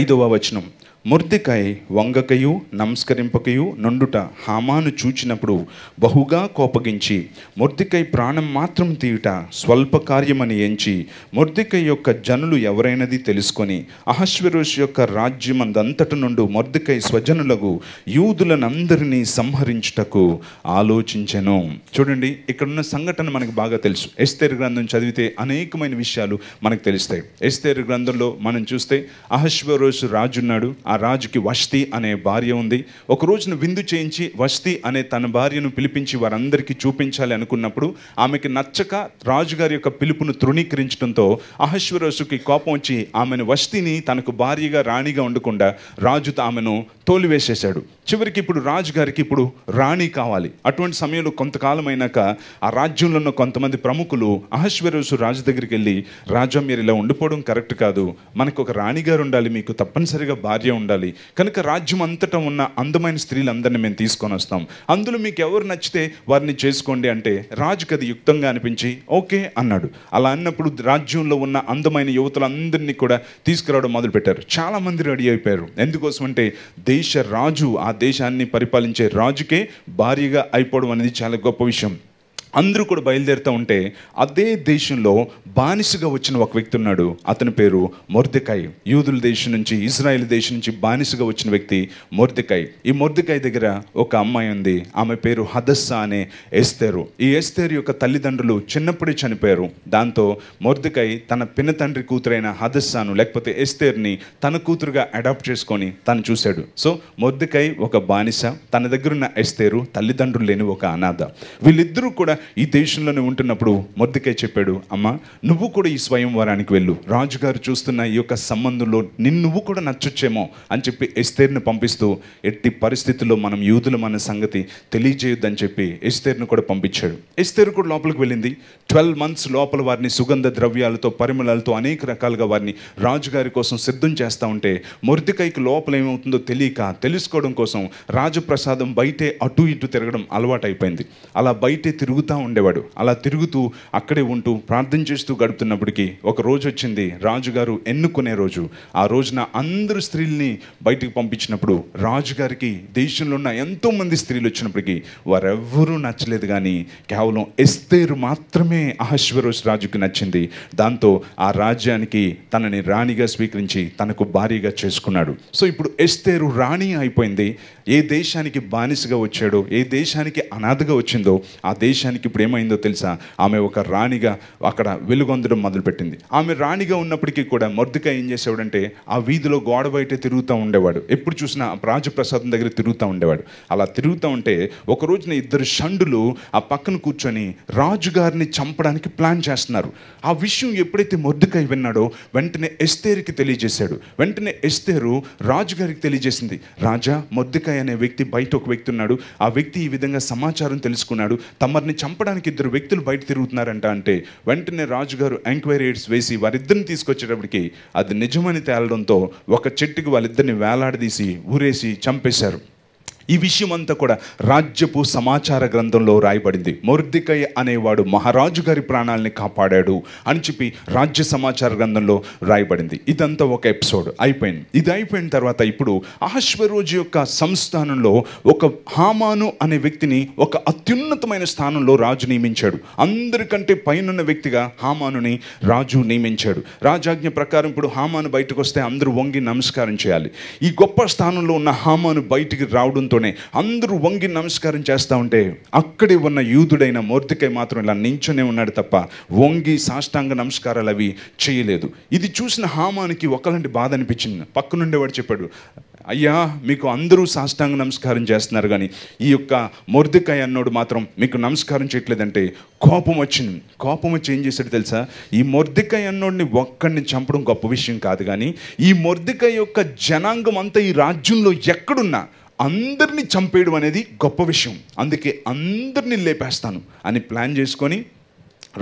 ఐదవ వచనం మొర్దికై వంగకయు నమస్కరింపకయు నుండుట హామాను చూచినప్పుడు బహుగా కోపగించి మొర్దికై ప్రాణం మాత్రం తీయుట స్వల్ప కార్యమని ఎంచి మొర్దికై యొక్క జనులు ఎవరైనది తెలుసుకొని అహశ్వరోష్ యొక్క రాజ్యమందంతటి నుండి మొర్దికై స్వజనులకు యూదులనందరినీ సంహరించుటకు ఆలోచించెను చూడండి ఇక్కడున్న సంఘటన మనకు బాగా తెలుసు ఎస్తేరు గ్రంథం చదివితే అనేకమైన విషయాలు మనకు తెలుస్తాయి ఎస్తేరు గ్రంథంలో మనం చూస్తే అహశ్వరోష్ రాజున్నాడు ఆ రాజుకి వస్తి అనే భార్య ఉంది ఒక రోజున విందు చేయించి వస్తి అనే తన భార్యను పిలిపించి వారందరికీ చూపించాలి అనుకున్నప్పుడు ఆమెకి నచ్చక రాజుగారి యొక్క పిలుపును తృణీకరించడంతో అహశ్వరసుకి కోపం వచ్చి ఆమెను వస్తిని తనకు భార్యగా రాణిగా ఉండకుండా రాజు ఆమెను తోలివేసేశాడు చివరికి ఇప్పుడు రాజుగారికి ఇప్పుడు రాణి కావాలి అటువంటి సమయంలో కొంతకాలం అయినాక ఆ రాజ్యంలో ఉన్న కొంతమంది ప్రముఖులు అహశ్వరసు రాజు దగ్గరికి వెళ్ళి రాజా మీరు ఇలా ఉండిపోవడం కరెక్ట్ కాదు మనకు ఒక రాణిగారు ఉండాలి మీకు తప్పనిసరిగా భార్య ఉండాలి కనుక రాజ్యం అంతటా ఉన్న అందమైన స్త్రీలందరినీ మేము తీసుకొని వస్తాం అందులో మీకు ఎవరు నచ్చితే వారిని చేసుకోండి అంటే రాజుకి అది యుక్తంగా అనిపించి ఓకే అన్నాడు అలా అన్నప్పుడు రాజ్యంలో ఉన్న అందమైన యువతలందరినీ కూడా తీసుకురావడం మొదలుపెట్టారు చాలామంది రెడీ అయిపోయారు ఎందుకోసం అంటే దేశ రాజు ఆ దేశాన్ని పరిపాలించే రాజుకే భార్యగా అయిపోవడం అనేది చాలా గొప్ప విషయం అందరూ కూడా బయలుదేరుతూ ఉంటే అదే దేశంలో బానిసగా వచ్చిన ఒక వ్యక్తి ఉన్నాడు అతని పేరు మొర్దికాయ్ యూదుల దేశం నుంచి ఇజ్రాయెల్ దేశం నుంచి బానిసగా వచ్చిన వ్యక్తి మొర్దికాయ్ ఈ మొర్దికాయ్ దగ్గర ఒక అమ్మాయి ఉంది ఆమె పేరు హదస్సా అనే ఎస్తేరు ఈ ఎస్తేరు యొక్క తల్లిదండ్రులు చిన్నప్పుడే చనిపోయారు దాంతో మొర్దికాయ్ తన పిన్న తండ్రి కూతురైన హదస్సాను లేకపోతే ఎస్తేర్ని తన కూతురుగా అడాప్ట్ చేసుకొని తను చూశాడు సో మొర్దికాయ్ ఒక బానిస తన దగ్గరున్న ఎస్తేరు తల్లిదండ్రులు లేని ఒక అనాథ వీళ్ళిద్దరూ కూడా ఈ దేశంలోనే ఉంటున్నప్పుడు మొద్దుకే చెప్పాడు అమ్మ నువ్వు కూడా ఈ స్వయంవరానికి వెళ్ళు రాజుగారు చూస్తున్న ఈ యొక్క సంబంధంలో నిన్ను నువ్వు కూడా నచ్చొచ్చేమో అని చెప్పి ఎస్తేర్ని పంపిస్తూ ఎట్టి పరిస్థితుల్లో మనం యూదులం అనే సంగతి తెలియజేయొద్దని చెప్పి ఎస్తేర్ను కూడా పంపించాడు ఎస్తేర్ కూడా లోపలికి వెళ్ళింది ట్వెల్వ్ మంత్స్ లోపల వారిని సుగంధ ద్రవ్యాలతో పరిమళాలతో అనేక రకాలుగా వారిని రాజుగారి కోసం సిద్ధం చేస్తూ ఉంటే మొర్దికైకి లోపల ఏమవుతుందో తెలియక తెలుసుకోవడం కోసం రాజప్రసాదం బయటే అటు ఇటు తిరగడం అలవాటైపోయింది అలా బయటే తిరుగుతూ తిరుగుతూ ఉండేవాడు అలా తిరుగుతూ అక్కడే ఉంటూ ప్రార్థన చేస్తూ గడుపుతున్నప్పటికీ ఒక రోజు వచ్చింది రాజుగారు ఎన్నుకునే రోజు ఆ రోజున అందరు స్త్రీల్ని బయటకు పంపించినప్పుడు రాజుగారికి దేశంలో ఉన్న ఎంతోమంది స్త్రీలు వచ్చినప్పటికీ వారెవ్వరూ నచ్చలేదు కానీ కేవలం ఎస్తేరు మాత్రమే అహశ్వరోజు రాజుకి నచ్చింది దాంతో ఆ రాజ్యానికి తనని రాణిగా స్వీకరించి తనకు భారీగా చేసుకున్నాడు సో ఇప్పుడు ఎస్తేరు రాణి అయిపోయింది ఏ దేశానికి బానిసగా వచ్చాడో ఏ దేశానికి అనాథగా వచ్చిందో ఆ దేశానికి దేశానికి ఇప్పుడు ఏమైందో తెలుసా ఆమె ఒక రాణిగా అక్కడ వెలుగొందడం మొదలుపెట్టింది ఆమె రాణిగా ఉన్నప్పటికీ కూడా మొద్దుగా ఏం చేసేవాడంటే ఆ వీధిలో గోడ బయట తిరుగుతూ ఉండేవాడు ఎప్పుడు చూసినా రాజప్రసాదం దగ్గర తిరుగుతూ ఉండేవాడు అలా తిరుగుతూ ఉంటే ఒక రోజున ఇద్దరు షండులు ఆ పక్కన కూర్చొని రాజుగారిని చంపడానికి ప్లాన్ చేస్తున్నారు ఆ విషయం ఎప్పుడైతే మొద్దుకై విన్నాడో వెంటనే ఎస్తేరికి తెలియజేశాడు వెంటనే ఎస్తేరు రాజుగారికి తెలియజేసింది రాజా మొద్దుకాయ్ అనే వ్యక్తి బయట ఒక వ్యక్తి ఉన్నాడు ఆ వ్యక్తి ఈ విధంగా సమాచారం తెలుసుకున్నాడు తమరిని చంపడానికి ఇద్దరు వ్యక్తులు బయట తిరుగుతున్నారంట అంటే వెంటనే రాజుగారు ఎంక్వైరీస్ వేసి వారిద్దరిని తీసుకొచ్చేటప్పటికి అది నిజమని తేలడంతో ఒక చెట్టుకి వాళ్ళిద్దరిని వేలాడదీసి ఊరేసి చంపేశారు ఈ విషయం అంతా కూడా రాజ్యపు సమాచార గ్రంథంలో రాయబడింది మొర్దికయ్య అనేవాడు మహారాజు గారి ప్రాణాలని కాపాడాడు అని చెప్పి రాజ్య సమాచార గ్రంథంలో రాయబడింది ఇదంతా ఒక ఎపిసోడ్ అయిపోయింది ఇది అయిపోయిన తర్వాత ఇప్పుడు ఆశ్వరోజు యొక్క సంస్థానంలో ఒక హామాను అనే వ్యక్తిని ఒక అత్యున్నతమైన స్థానంలో రాజు నియమించాడు అందరికంటే పైనున్న వ్యక్తిగా హామానుని రాజు నియమించాడు రాజాజ్ఞ ప్రకారం ఇప్పుడు హామాను బయటకు వస్తే అందరూ వంగి నమస్కారం చేయాలి ఈ గొప్ప స్థానంలో ఉన్న హామాను బయటికి రావడంతో నిల్చుంటూనే అందరూ వంగి నమస్కారం చేస్తూ ఉంటే అక్కడే ఉన్న యూదుడైన మూర్తికై మాత్రం ఇలా నించునే ఉన్నాడు తప్ప వంగి సాష్టాంగ నమస్కారాలు అవి చేయలేదు ఇది చూసిన హామానికి ఒకలాంటి బాధ అనిపించింది పక్కనుండేవాడు చెప్పాడు అయ్యా మీకు అందరూ సాష్టాంగ నమస్కారం చేస్తున్నారు కానీ ఈ యొక్క మొర్దికాయ అన్నోడు మాత్రం మీకు నమస్కారం చేయట్లేదంటే కోపం వచ్చింది కోపం వచ్చి ఏం చేశాడు తెలుసా ఈ మొర్దికాయ అన్నోడిని ఒక్కడిని చంపడం గొప్ప విషయం కాదు కానీ ఈ మొర్దికాయ యొక్క జనాంగం అంతా ఈ రాజ్యంలో ఎక్కడున్నా అందరినీ చంపేయడం అనేది గొప్ప విషయం అందుకే అందరినీ లేపేస్తాను అని ప్లాన్ చేసుకొని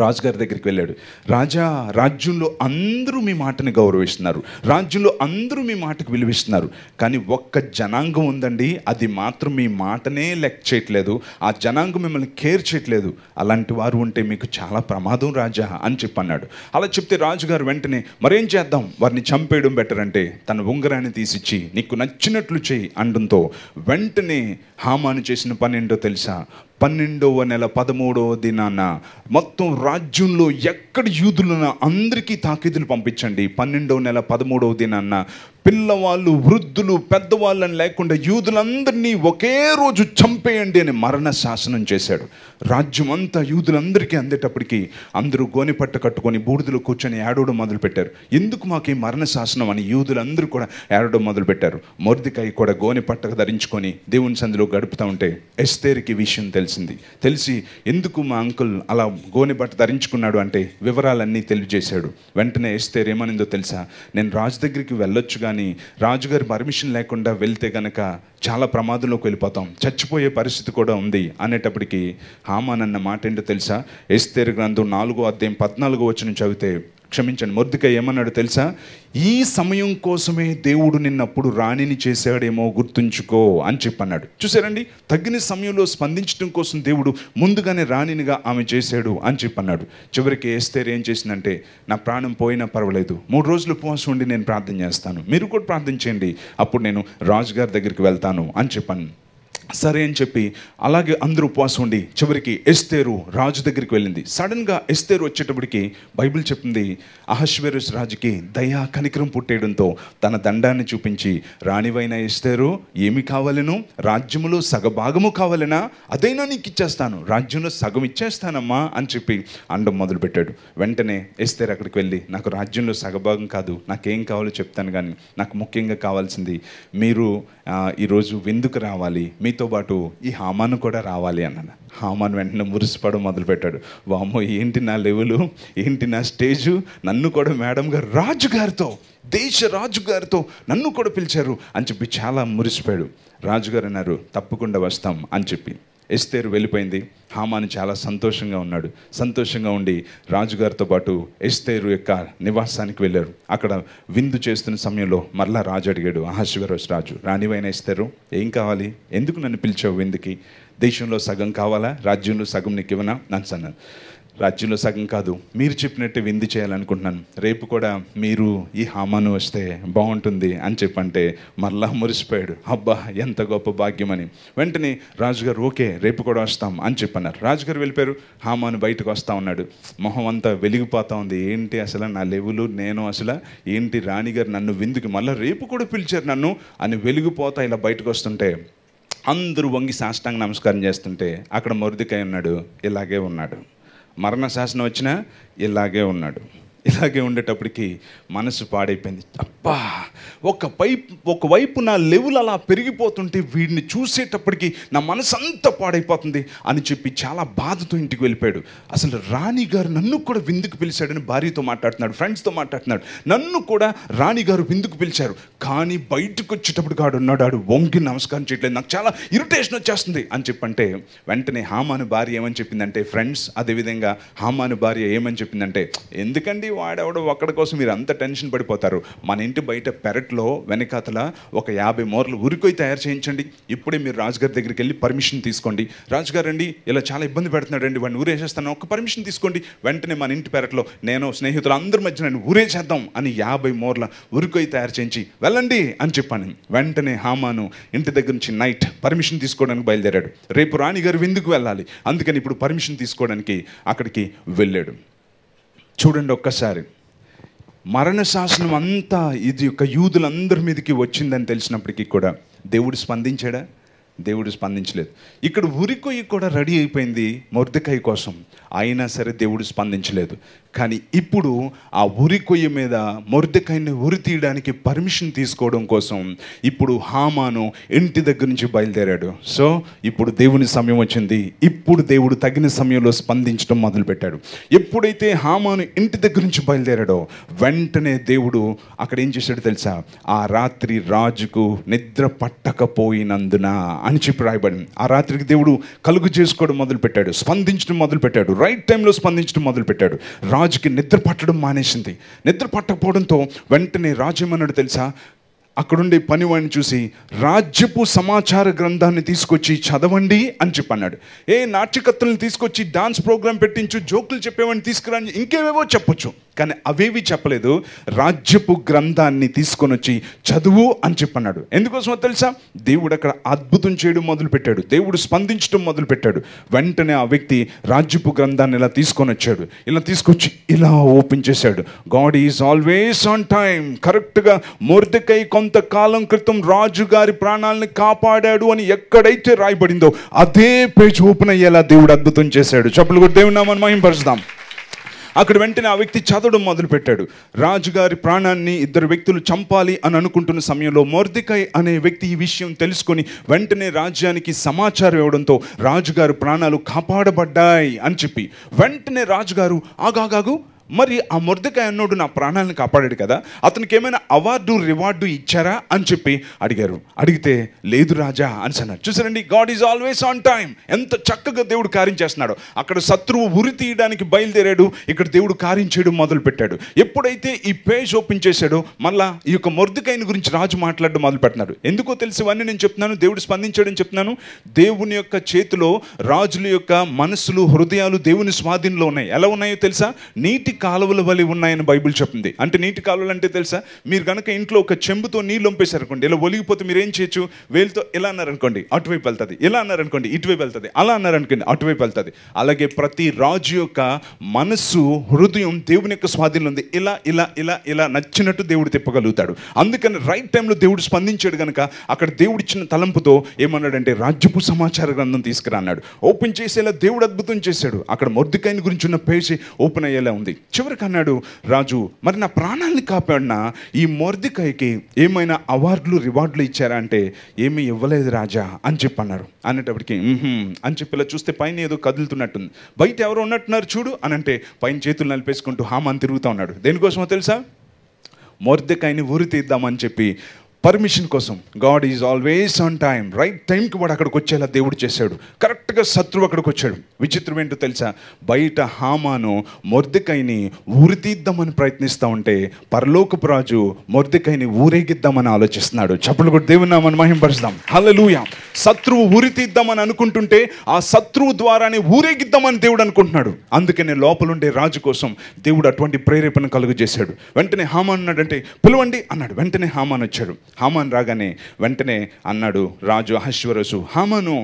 రాజుగారి దగ్గరికి వెళ్ళాడు రాజా రాజ్యంలో అందరూ మీ మాటని గౌరవిస్తున్నారు రాజ్యంలో అందరూ మీ మాటకు విలువిస్తున్నారు కానీ ఒక్క జనాంగం ఉందండి అది మాత్రం మీ మాటనే లెక్క చేయట్లేదు ఆ జనాంగం మిమ్మల్ని కేర్ చేయట్లేదు అలాంటి వారు ఉంటే మీకు చాలా ప్రమాదం రాజా అని చెప్పి అన్నాడు అలా చెప్తే రాజుగారు వెంటనే మరేం చేద్దాం వారిని చంపేయడం బెటర్ అంటే తన ఉంగరాన్ని తీసిచ్చి నీకు నచ్చినట్లు చేయి అండంతో వెంటనే హామాను చేసిన పని ఏంటో తెలుసా పన్నెండవ నెల పదమూడవ దినాన మొత్తం రాజ్యంలో ఎక్కడ యూదులున్న అందరికీ తాకిదులు పంపించండి పన్నెండవ నెల పదమూడవ దినాన పిల్లవాళ్ళు వృద్ధులు పెద్దవాళ్ళని లేకుండా యూదులందరినీ ఒకే రోజు చంపేయండి అని మరణ శాసనం చేశాడు రాజ్యం అంతా యూదులందరికీ అందేటప్పటికి అందరూ గోని పట్ట కట్టుకొని బూడిదలు కూర్చొని ఏడవడం మొదలుపెట్టారు ఎందుకు మాకు మరణ శాసనం అని యూదులందరూ కూడా ఏడవడం మొదలుపెట్టారు మొరదికాయ కూడా గోని పట్టక ధరించుకొని దేవుని సందులో గడుపుతూ ఉంటే ఎస్తేరికి విషయం తెలిసింది తెలిసి ఎందుకు మా అంకుల్ అలా గోని బట్ట ధరించుకున్నాడు అంటే వివరాలన్నీ తెలియజేశాడు వెంటనే ఎస్తేర్ ఏమనిందో తెలుసా నేను రాజు దగ్గరికి వెళ్ళొచ్చు కానీ రాజుగారి పర్మిషన్ లేకుండా వెళ్తే కనుక చాలా ప్రమాదంలోకి వెళ్ళిపోతాం చచ్చిపోయే పరిస్థితి కూడా ఉంది అనేటప్పటికీ హామాన్ అన్న మాట ఏంటో తెలుసా ఎస్తేరు గ్రంథం నాలుగో అధ్యాయం పద్నాలుగో వచ్చిన చదివితే క్షమించండి మొద్దుక ఏమన్నాడు తెలుసా ఈ సమయం కోసమే దేవుడు నిన్నప్పుడు రాణిని చేశాడేమో గుర్తుంచుకో అని చెప్పన్నాడు చూసారండి తగ్గిన సమయంలో స్పందించడం కోసం దేవుడు ముందుగానే రాణినిగా ఆమె చేశాడు అని చెప్పన్నాడు చివరికి వేస్తే ఏం చేసిందంటే నా ప్రాణం పోయినా పర్వాలేదు మూడు రోజులు ఉపవాసం ఉండి నేను ప్రార్థన చేస్తాను మీరు కూడా ప్రార్థన చేయండి అప్పుడు నేను రాజుగారి దగ్గరికి వెళ్తాను అని చెప్పాను సరే అని చెప్పి అలాగే అందరూ ఉపవాసం ఉండి చివరికి ఎస్తేరు రాజు దగ్గరికి వెళ్ళింది సడన్గా ఎస్తేరు వచ్చేటప్పటికి బైబిల్ చెప్పింది అహశ్వేరుస్ రాజుకి దయా కనికరం పుట్టేయడంతో తన దండాన్ని చూపించి రాణివైన ఎస్తేరు ఏమి కావాలను రాజ్యములో సగభాగము కావాలనా అదైనా నీకు ఇచ్చేస్తాను రాజ్యంలో సగం ఇచ్చేస్తానమ్మా అని చెప్పి అండం మొదలుపెట్టాడు వెంటనే ఎస్తేరు అక్కడికి వెళ్ళి నాకు రాజ్యంలో సగభాగం కాదు నాకేం కావాలో చెప్తాను కానీ నాకు ముఖ్యంగా కావాల్సింది మీరు ఈరోజు విందుకు రావాలి మీ నీతో పాటు ఈ హామాను కూడా రావాలి అన్నాను హామాను వెంటనే మురిసిపడం మొదలుపెట్టాడు వామ్మో ఏంటి నా లెవెలు ఏంటి నా స్టేజు నన్ను కూడా మేడం గారు రాజుగారితో దేశ రాజుగారితో నన్ను కూడా పిలిచారు అని చెప్పి చాలా మురిసిపోయాడు రాజుగారు అన్నారు తప్పకుండా వస్తాం అని చెప్పి ఎస్తేరు వెళ్ళిపోయింది హామాను చాలా సంతోషంగా ఉన్నాడు సంతోషంగా ఉండి రాజుగారితో పాటు ఎస్తేరు యొక్క నివాసానికి వెళ్ళారు అక్కడ విందు చేస్తున్న సమయంలో మరలా రాజు అడిగాడు ఆహాశివరోజు రాజు రాణివైన ఎస్తేరు ఏం కావాలి ఎందుకు నన్ను పిలిచావు విందుకి దేశంలో సగం కావాలా రాజ్యంలో సగం నీకు ఇవ్వనా నన్ను అన్నాను రాజ్యంలో సగం కాదు మీరు చెప్పినట్టు విందు చేయాలనుకుంటున్నాను రేపు కూడా మీరు ఈ హామాను వస్తే బాగుంటుంది అని చెప్పంటే మరలా మురిసిపోయాడు అబ్బా ఎంత గొప్ప భాగ్యమని వెంటనే రాజుగారు ఓకే రేపు కూడా వస్తాం అని చెప్పన్నారు రాజుగారు వెళ్ళిపోయారు హామాను బయటకు వస్తా ఉన్నాడు మొహం అంతా వెలిగిపోతా ఉంది ఏంటి అసలు నా లెవులు నేను అసలు ఏంటి రాణిగారు నన్ను విందుకి మళ్ళీ రేపు కూడా పిలిచారు నన్ను అని వెలిగిపోతా ఇలా బయటకు వస్తుంటే అందరూ వంగి సాష్టాంగ నమస్కారం చేస్తుంటే అక్కడ మురుదికై ఉన్నాడు ఇలాగే ఉన్నాడు మరణ శాసనం వచ్చినా ఇలాగే ఉన్నాడు ఇలాగే ఉండేటప్పటికి మనసు పాడైపోయింది అబ్బా ఒక వైపు ఒకవైపు నా లెవెల్ అలా పెరిగిపోతుంటే వీడిని చూసేటప్పటికి నా మనసు అంతా పాడైపోతుంది అని చెప్పి చాలా బాధతో ఇంటికి వెళ్ళిపోయాడు అసలు రాణి గారు నన్ను కూడా విందుకు పిలిచాడని భార్యతో మాట్లాడుతున్నాడు ఫ్రెండ్స్తో మాట్లాడుతున్నాడు నన్ను కూడా రాణి గారు విందుకు పిలిచారు కానీ బయటకు వచ్చేటప్పుడు కాడు ఉన్నాడు ఆడు వంగి నమస్కారం చేయట్లేదు నాకు చాలా ఇరిటేషన్ వచ్చేస్తుంది అని చెప్పంటే వెంటనే హామాను భార్య ఏమని చెప్పిందంటే ఫ్రెండ్స్ అదేవిధంగా హామాను భార్య ఏమని చెప్పిందంటే ఎందుకండి వాడేవాడు ఒక్కడి కోసం మీరు అంత టెన్షన్ పడిపోతారు మన ఇంటి బయట పెరట్లో వెనకాతల ఒక యాభై మోర్లు ఉరికొయి తయారు చేయించండి ఇప్పుడే మీరు రాజుగారి దగ్గరికి వెళ్ళి పర్మిషన్ తీసుకోండి రాజుగారు అండి ఇలా చాలా ఇబ్బంది పెడుతున్నాడు అండి వాడిని ఊరేసేస్తాను ఒక పర్మిషన్ తీసుకోండి వెంటనే మన ఇంటి పెరట్లో నేను స్నేహితులు అందరి మధ్య నేను ఊరేసేద్దాం అని యాభై మోర్ల ఉరికొయి తయారు చేయించి వెళ్ళండి అని చెప్పాను వెంటనే హామాను ఇంటి దగ్గర నుంచి నైట్ పర్మిషన్ తీసుకోవడానికి బయలుదేరాడు రేపు రాణిగారు విందుకు వెళ్ళాలి అందుకని ఇప్పుడు పర్మిషన్ తీసుకోవడానికి అక్కడికి వెళ్ళాడు చూడండి ఒక్కసారి మరణ శాసనం అంతా ఇది యొక్క యూదులందరి మీదకి వచ్చిందని తెలిసినప్పటికీ కూడా దేవుడు స్పందించాడా దేవుడు స్పందించలేదు ఇక్కడ ఉరికొయ్యి కూడా రెడీ అయిపోయింది మొర్దికాయ కోసం అయినా సరే దేవుడు స్పందించలేదు కానీ ఇప్పుడు ఆ ఉరి కొయ్య మీద మొరదకాయని ఉరి తీయడానికి పర్మిషన్ తీసుకోవడం కోసం ఇప్పుడు హామాను ఇంటి దగ్గర నుంచి బయలుదేరాడు సో ఇప్పుడు దేవుని సమయం వచ్చింది ఇప్పుడు దేవుడు తగిన సమయంలో స్పందించడం మొదలుపెట్టాడు ఎప్పుడైతే హామాను ఇంటి దగ్గర నుంచి బయలుదేరాడో వెంటనే దేవుడు అక్కడ ఏం చేశాడు తెలుసా ఆ రాత్రి రాజుకు నిద్ర పట్టకపోయినందున అని చెప్పి రాయబడింది ఆ రాత్రికి దేవుడు కలుగు చేసుకోవడం మొదలుపెట్టాడు స్పందించడం మొదలుపెట్టాడు రైట్ టైంలో స్పందించడం మొదలుపెట్టాడు రా రాజుకి నిద్ర పట్టడం మానేసింది నిద్ర పట్టకపోవడంతో వెంటనే రాజు ఏమన్నాడు తెలుసా అక్కడుండే పని వాడిని చూసి రాజ్యపు సమాచార గ్రంథాన్ని తీసుకొచ్చి చదవండి అని చెప్పన్నాడు ఏ నాట్యకత్తులను తీసుకొచ్చి డాన్స్ ప్రోగ్రాం పెట్టించు జోకులు చెప్పేవాడిని తీసుకురాని ఇంకేవేవో చెప్పొచ్చు కానీ అవేవి చెప్పలేదు రాజ్యపు గ్రంథాన్ని తీసుకొని వచ్చి చదువు అని చెప్పన్నాడు ఎందుకోసమో తెలుసా దేవుడు అక్కడ అద్భుతం చేయడం మొదలుపెట్టాడు దేవుడు స్పందించడం మొదలుపెట్టాడు వెంటనే ఆ వ్యక్తి రాజ్యపు గ్రంథాన్ని ఇలా తీసుకొని వచ్చాడు ఇలా తీసుకొచ్చి ఇలా ఓపెన్ చేశాడు God is always on time కరెక్ట్గా మోర్దకై కొంత కొంతకాలం క్రితం రాజుగారి ప్రాణాలని కాపాడాడు అని ఎక్కడైతే రాయబడిందో అదే పేజ్ ఓపెన్ అయ్యేలా దేవుడు అద్భుతం చేశాడు చెప్పులు కూడా దేవుడు నామని మహింపరుస్తాం అక్కడ వెంటనే ఆ వ్యక్తి చదవడం మొదలుపెట్టాడు రాజుగారి ప్రాణాన్ని ఇద్దరు వ్యక్తులు చంపాలి అని అనుకుంటున్న సమయంలో మోర్దికాయ్ అనే వ్యక్తి ఈ విషయం తెలుసుకొని వెంటనే రాజ్యానికి సమాచారం ఇవ్వడంతో రాజుగారు ప్రాణాలు కాపాడబడ్డాయి అని చెప్పి వెంటనే రాజుగారు ఆగాగాగు మరి ఆ మొర్దకాయ అన్నోడు నా ప్రాణాలను కాపాడాడు కదా అతనికి ఏమైనా అవార్డు రివార్డు ఇచ్చారా అని చెప్పి అడిగారు అడిగితే లేదు రాజా అని అన్నారు చూసారండి God is always on time ఎంత చక్కగా దేవుడు కార్యం చేస్తున్నాడు అక్కడ శత్రువు ఉరి తీయడానికి బయలుదేరాడు ఇక్కడ దేవుడు కార్యం చేయడం మొదలుపెట్టాడు ఎప్పుడైతే ఈ పేజ్ ఓపెన్ చేశాడో మళ్ళా ఈ యొక్క మొర్దకాయని గురించి రాజు మాట్లాడడం పెట్టినాడు ఎందుకో తెలిసి ఇవన్నీ నేను చెప్తున్నాను దేవుడు స్పందించాడని చెప్తున్నాను దేవుని యొక్క చేతిలో రాజుల యొక్క మనస్సులు హృదయాలు దేవుని స్వాధీనంలో ఉన్నాయి ఎలా ఉన్నాయో తెలుసా నీటి కాలువల వలె ఉన్నాయని బైబిల్ చెప్పింది అంటే నీటి కాలువలు అంటే తెలుసా మీరు కనుక ఇంట్లో ఒక చెంబుతో నీళ్ళు అనుకోండి ఇలా ఒలిగిపోతే మీరు ఏం చేయొచ్చు వేలుతో అన్నారు అన్నారనుకోండి అటువైపు వెళ్తుంది అన్నారు అన్నారనుకోండి ఇటువైపు వెళ్తుంది అలా అన్నారనుకోండి అటువైపు వెళ్తుంది అలాగే ప్రతి రాజు యొక్క మనస్సు హృదయం దేవుని యొక్క స్వాధీనం ఉంది ఇలా ఇలా ఇలా ఇలా నచ్చినట్టు దేవుడు తిప్పగలుగుతాడు అందుకని రైట్ టైంలో దేవుడు స్పందించాడు కనుక అక్కడ దేవుడిచ్చిన తలంపుతో ఏమన్నాడంటే రాజ్యపు సమాచార గ్రంథం తీసుకురా అన్నాడు ఓపెన్ చేసేలా దేవుడు అద్భుతం చేశాడు అక్కడ మొర్దికాయని గురించి ఉన్న పేజీ ఓపెన్ అయ్యేలా ఉంది చివరికి అన్నాడు రాజు మరి నా ప్రాణాలని కాపాడిన ఈ మోర్దికాయకి ఏమైనా అవార్డులు రివార్డులు ఇచ్చారా అంటే ఏమీ ఇవ్వలేదు రాజా అని చెప్పి అన్నారు అనేటప్పటికి అని చెప్పి ఇలా చూస్తే పైన ఏదో కదులుతున్నట్టుంది బయట ఎవరో ఉన్నట్టున్నారు చూడు అని అంటే పైన చేతులు నలిపేసుకుంటూ హామాన్ తిరుగుతూ ఉన్నాడు దేనికోసమో తెలుసా మోర్దికాయని ఊరి తీద్దామని చెప్పి పర్మిషన్ కోసం God is always on time right టైంకి వాడు అక్కడికి వచ్చేలా దేవుడు చేశాడు కరెక్ట్గా శత్రువు అక్కడికి వచ్చాడు విచిత్రం ఏంటో తెలుసా బయట హామాను మొర్దికైని ఊరితీద్దామని ప్రయత్నిస్తూ ఉంటే పరలోకపు రాజు మొర్దికైని ఊరేగిద్దామని ఆలోచిస్తున్నాడు చప్పుడు కూడా దేవున్నామని మహింపరుస్తాం హలలుయ శత్రువు ఊరితీద్దామని అనుకుంటుంటే ఆ శత్రువు ద్వారానే ఊరేగిద్దామని దేవుడు అనుకుంటున్నాడు అందుకనే లోపలుండే రాజు కోసం దేవుడు అటువంటి ప్రేరేపణ కలుగు చేశాడు వెంటనే హామాన్ అన్నాడంటే పిలవండి అన్నాడు వెంటనే హామాన్ వచ్చాడు హామన్ రాగానే వెంటనే అన్నాడు రాజు అహశ్వరసు హామను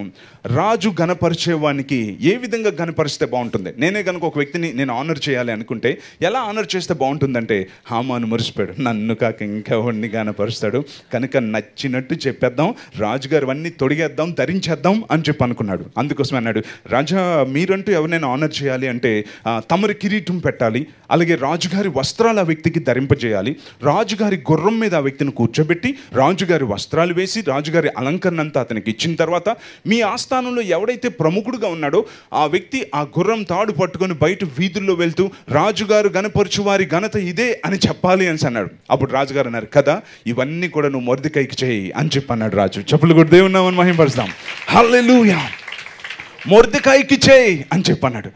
రాజు గనపరిచేవానికి ఏ విధంగా గనపరిస్తే బాగుంటుంది నేనే కనుక ఒక వ్యక్తిని నేను ఆనర్ చేయాలి అనుకుంటే ఎలా ఆనర్ చేస్తే బాగుంటుందంటే హామాను మురిసిపోయాడు నన్ను కాక ఇంకెవరిని గనపరుస్తాడు కనుక నచ్చినట్టు చెప్పేద్దాం రాజుగారు అన్నీ తొడిగేద్దాం ధరించేద్దాం అని చెప్పి అనుకున్నాడు అందుకోసం అన్నాడు రాజా మీరంటూ ఎవరినైనా ఆనర్ చేయాలి అంటే తమరి కిరీటం పెట్టాలి అలాగే రాజుగారి వస్త్రాలు ఆ వ్యక్తికి ధరింపజేయాలి రాజుగారి గుర్రం మీద ఆ వ్యక్తిని కూర్చోబెట్టి రాజుగారి వస్త్రాలు వేసి రాజుగారి అలంకరణ అంతా అతనికి ఇచ్చిన తర్వాత మీ ఆస్థానంలో ఎవడైతే ప్రముఖుడుగా ఉన్నాడో ఆ వ్యక్తి ఆ గుర్రం తాడు పట్టుకొని బయట వీధుల్లో వెళ్తూ రాజుగారు గనపరుచు వారి ఘనత ఇదే అని చెప్పాలి అని అన్నాడు అప్పుడు రాజుగారు అన్నారు కదా ఇవన్నీ కూడా నువ్వు మొరదికైకి చేయి అని చెప్పి అన్నాడు రాజు చెప్పులు కూడా దేవున్నామని మహింపరుస్తాం హల్లెలూయా మొరదికాయికి చేయి అని చెప్పన్నాడు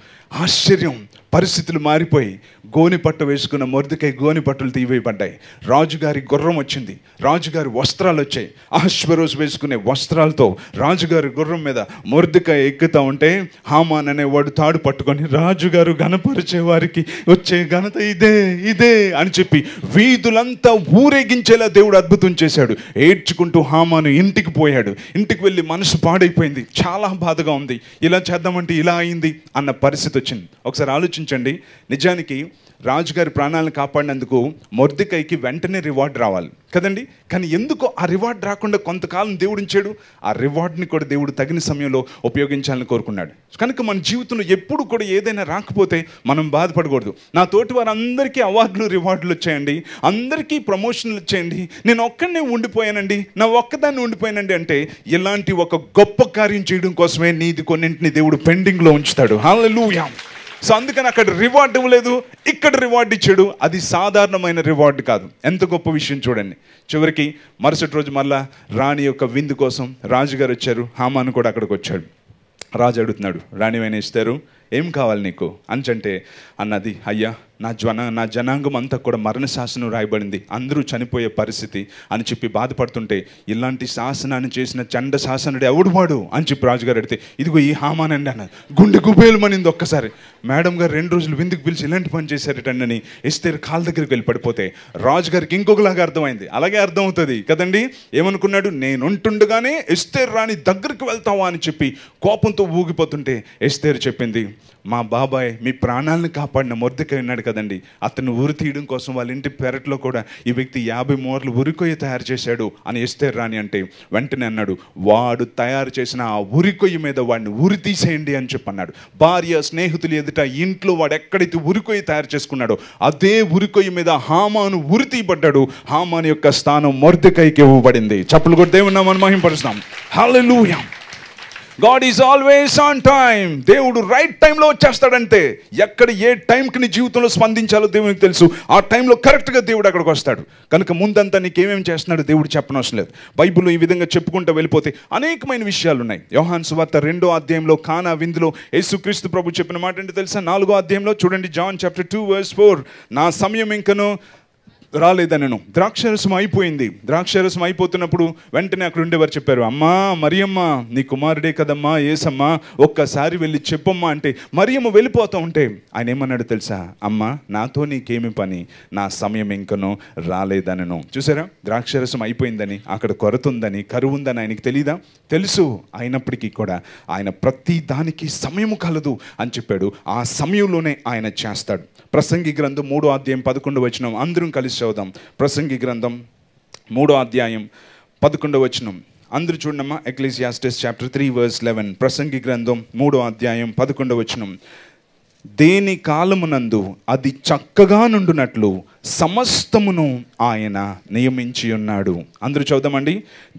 ఆశ్చర్యం పరిస్థితులు మారిపోయి గోని పట్టు వేసుకున్న మొరదుకై గోని పట్టులు తీవేయబడ్డాయి రాజుగారి గుర్రం వచ్చింది రాజుగారి వస్త్రాలు వచ్చాయి అహశ్వరోజు వేసుకునే వస్త్రాలతో రాజుగారి గుర్రం మీద మొరదుకై ఎక్కుతా ఉంటే హామాన్ అనేవాడు తాడు పట్టుకొని రాజుగారు గనపరిచే వారికి వచ్చే ఘనత ఇదే ఇదే అని చెప్పి వీధులంతా ఊరేగించేలా దేవుడు అద్భుతం చేశాడు ఏడ్చుకుంటూ హామాను ఇంటికి పోయాడు ఇంటికి వెళ్ళి మనసు పాడైపోయింది చాలా బాధగా ఉంది ఇలా చేద్దామంటే ఇలా అయింది అన్న పరిస్థితి వచ్చింది ఒకసారి ఆలోచించండి నిజానికి రాజుగారి ప్రాణాలను కాపాడినందుకు మొర్దికైకి వెంటనే రివార్డ్ రావాలి కదండి కానీ ఎందుకో ఆ రివార్డ్ రాకుండా కొంతకాలం దేవుడించాడు ఆ రివార్డ్ని కూడా దేవుడు తగిన సమయంలో ఉపయోగించాలని కోరుకున్నాడు కనుక మన జీవితంలో ఎప్పుడు కూడా ఏదైనా రాకపోతే మనం బాధపడకూడదు నా తోటి వారందరికీ అవార్డులు రివార్డులు వచ్చాయండి అందరికీ ప్రమోషన్లు వచ్చేయండి నేను ఒక్కడనే ఉండిపోయానండి నా ఒక్కదాన్ని ఉండిపోయానండి అంటే ఇలాంటి ఒక గొప్ప కార్యం చేయడం కోసమే నీది కొన్నింటిని దేవుడు పెండింగ్లో ఉంచుతాడు హాలూయా సో అందుకని అక్కడ రివార్డ్ ఇవ్వలేదు ఇక్కడ రివార్డ్ ఇచ్చాడు అది సాధారణమైన రివార్డ్ కాదు ఎంత గొప్ప విషయం చూడండి చివరికి మరుసటి రోజు మళ్ళా రాణి యొక్క విందు కోసం రాజుగారు వచ్చారు హామాను కూడా అక్కడికి వచ్చాడు రాజు అడుగుతున్నాడు రాణి ఇస్తారు ఏం కావాలి నీకు అంచంటే అన్నది అయ్యా నా జన నా జనాంగం అంతా కూడా మరణ శాసనం రాయబడింది అందరూ చనిపోయే పరిస్థితి అని చెప్పి బాధపడుతుంటే ఇలాంటి శాసనాన్ని చేసిన చండ శాసనుడు ఎవడు వాడు అని చెప్పి రాజుగారు అడిగితే ఇదిగో ఈ హామానండి అన్న గుండె గుబేలమనింది ఒక్కసారి మేడం గారు రెండు రోజులు విందుకు పిలిచి ఇలాంటి పని చేశారటండని ఇస్తే కాళ్ళ దగ్గరికి వెళ్ళి పడిపోతే రాజుగారికి ఇంకొకలాగా అర్థమైంది అలాగే అర్థమవుతుంది కదండి ఏమనుకున్నాడు నేనుంటుండగానే ఇస్తేరు రాణి దగ్గరికి వెళ్తావా అని చెప్పి కోపంతో ఊగిపోతుంటే ఎస్తేరు చెప్పింది మా బాబాయ్ మీ ప్రాణాలను కాపాడిన మొద్దకైనాడు కదా కదండి అతను ఉరి తీయడం కోసం వాళ్ళ ఇంటి పెరట్లో కూడా ఈ వ్యక్తి యాభై మూరలు ఉరికొయ్య తయారు చేశాడు అని ఇస్తే రాని అంటే వెంటనే అన్నాడు వాడు తయారు చేసిన ఆ ఉరికొయ్య మీద వాడిని ఉరి తీసేయండి అని చెప్పి అన్నాడు భార్య స్నేహితులు ఎదుట ఇంట్లో వాడు ఎక్కడైతే ఉరికొయ్య తయారు చేసుకున్నాడో అదే ఉరికొయ్య మీద హామాను ఉరి తీయబడ్డాడు హామాను యొక్క స్థానం మొరదికైకి ఇవ్వబడింది చప్పులు కొడితే ఉన్నామని మహింపరుస్తాం hello God is always on time దేవుడు రైట్ టైంలో వచ్చేస్తాడంటే ఎక్కడ ఏ టైంకి నీ జీవితంలో స్పందించాలో దేవునికి తెలుసు ఆ టైంలో కరెక్ట్గా దేవుడు అక్కడికి వస్తాడు కనుక ముందంతా ఏమేమి చేస్తున్నాడు దేవుడు చెప్పనవసరం లేదు బైబిల్లో ఈ విధంగా చెప్పుకుంటూ వెళ్ళిపోతే అనేకమైన విషయాలు ఉన్నాయి యోహాన్ సువార్త రెండో అధ్యాయంలో కానా విందులో యేసుక్రీస్తు ప్రభు చెప్పిన మాట ఏంటి తెలుసా నాలుగో అధ్యాయంలో చూడండి John chapter two verse four నా సమయం ఇంకను రాలేదనను ద్రాక్షరసం అయిపోయింది ద్రాక్షరసం అయిపోతున్నప్పుడు వెంటనే అక్కడ ఉండేవారు చెప్పారు అమ్మా మరియమ్మ నీ కుమారుడే కదమ్మా ఏసమ్మా ఒక్కసారి వెళ్ళి చెప్పమ్మా అంటే మరియమ్మ వెళ్ళిపోతూ ఉంటే ఆయన ఏమన్నాడు తెలుసా అమ్మ నాతో నీకేమి పని నా సమయం ఇంకనో రాలేదనను చూసారా ద్రాక్షరసం అయిపోయిందని అక్కడ కొరత ఉందని కరువు ఉందని ఆయనకి తెలీదా తెలుసు అయినప్పటికీ కూడా ఆయన ప్రతి దానికి సమయము కలదు అని చెప్పాడు ఆ సమయంలోనే ఆయన చేస్తాడు ప్రసంగి గ్రంథం మూడో అధ్యాయం పదకొండు వచ్చిన అందరం కలిసి చదువుదాం ప్రసంగి గ్రంథం మూడో అధ్యాయం పదకొండవ వచనం అందరు చూడమ్మా Ecclesiastes chapter three verse eleven ప్రసంగి గ్రంథం మూడో అధ్యాయం పదకొండవ వచనం దేని కాలమునందు అది చక్కగా నుండునట్లు సమస్తమును ఆయన నియమించి ఉన్నాడు అందరూ చదుదామండి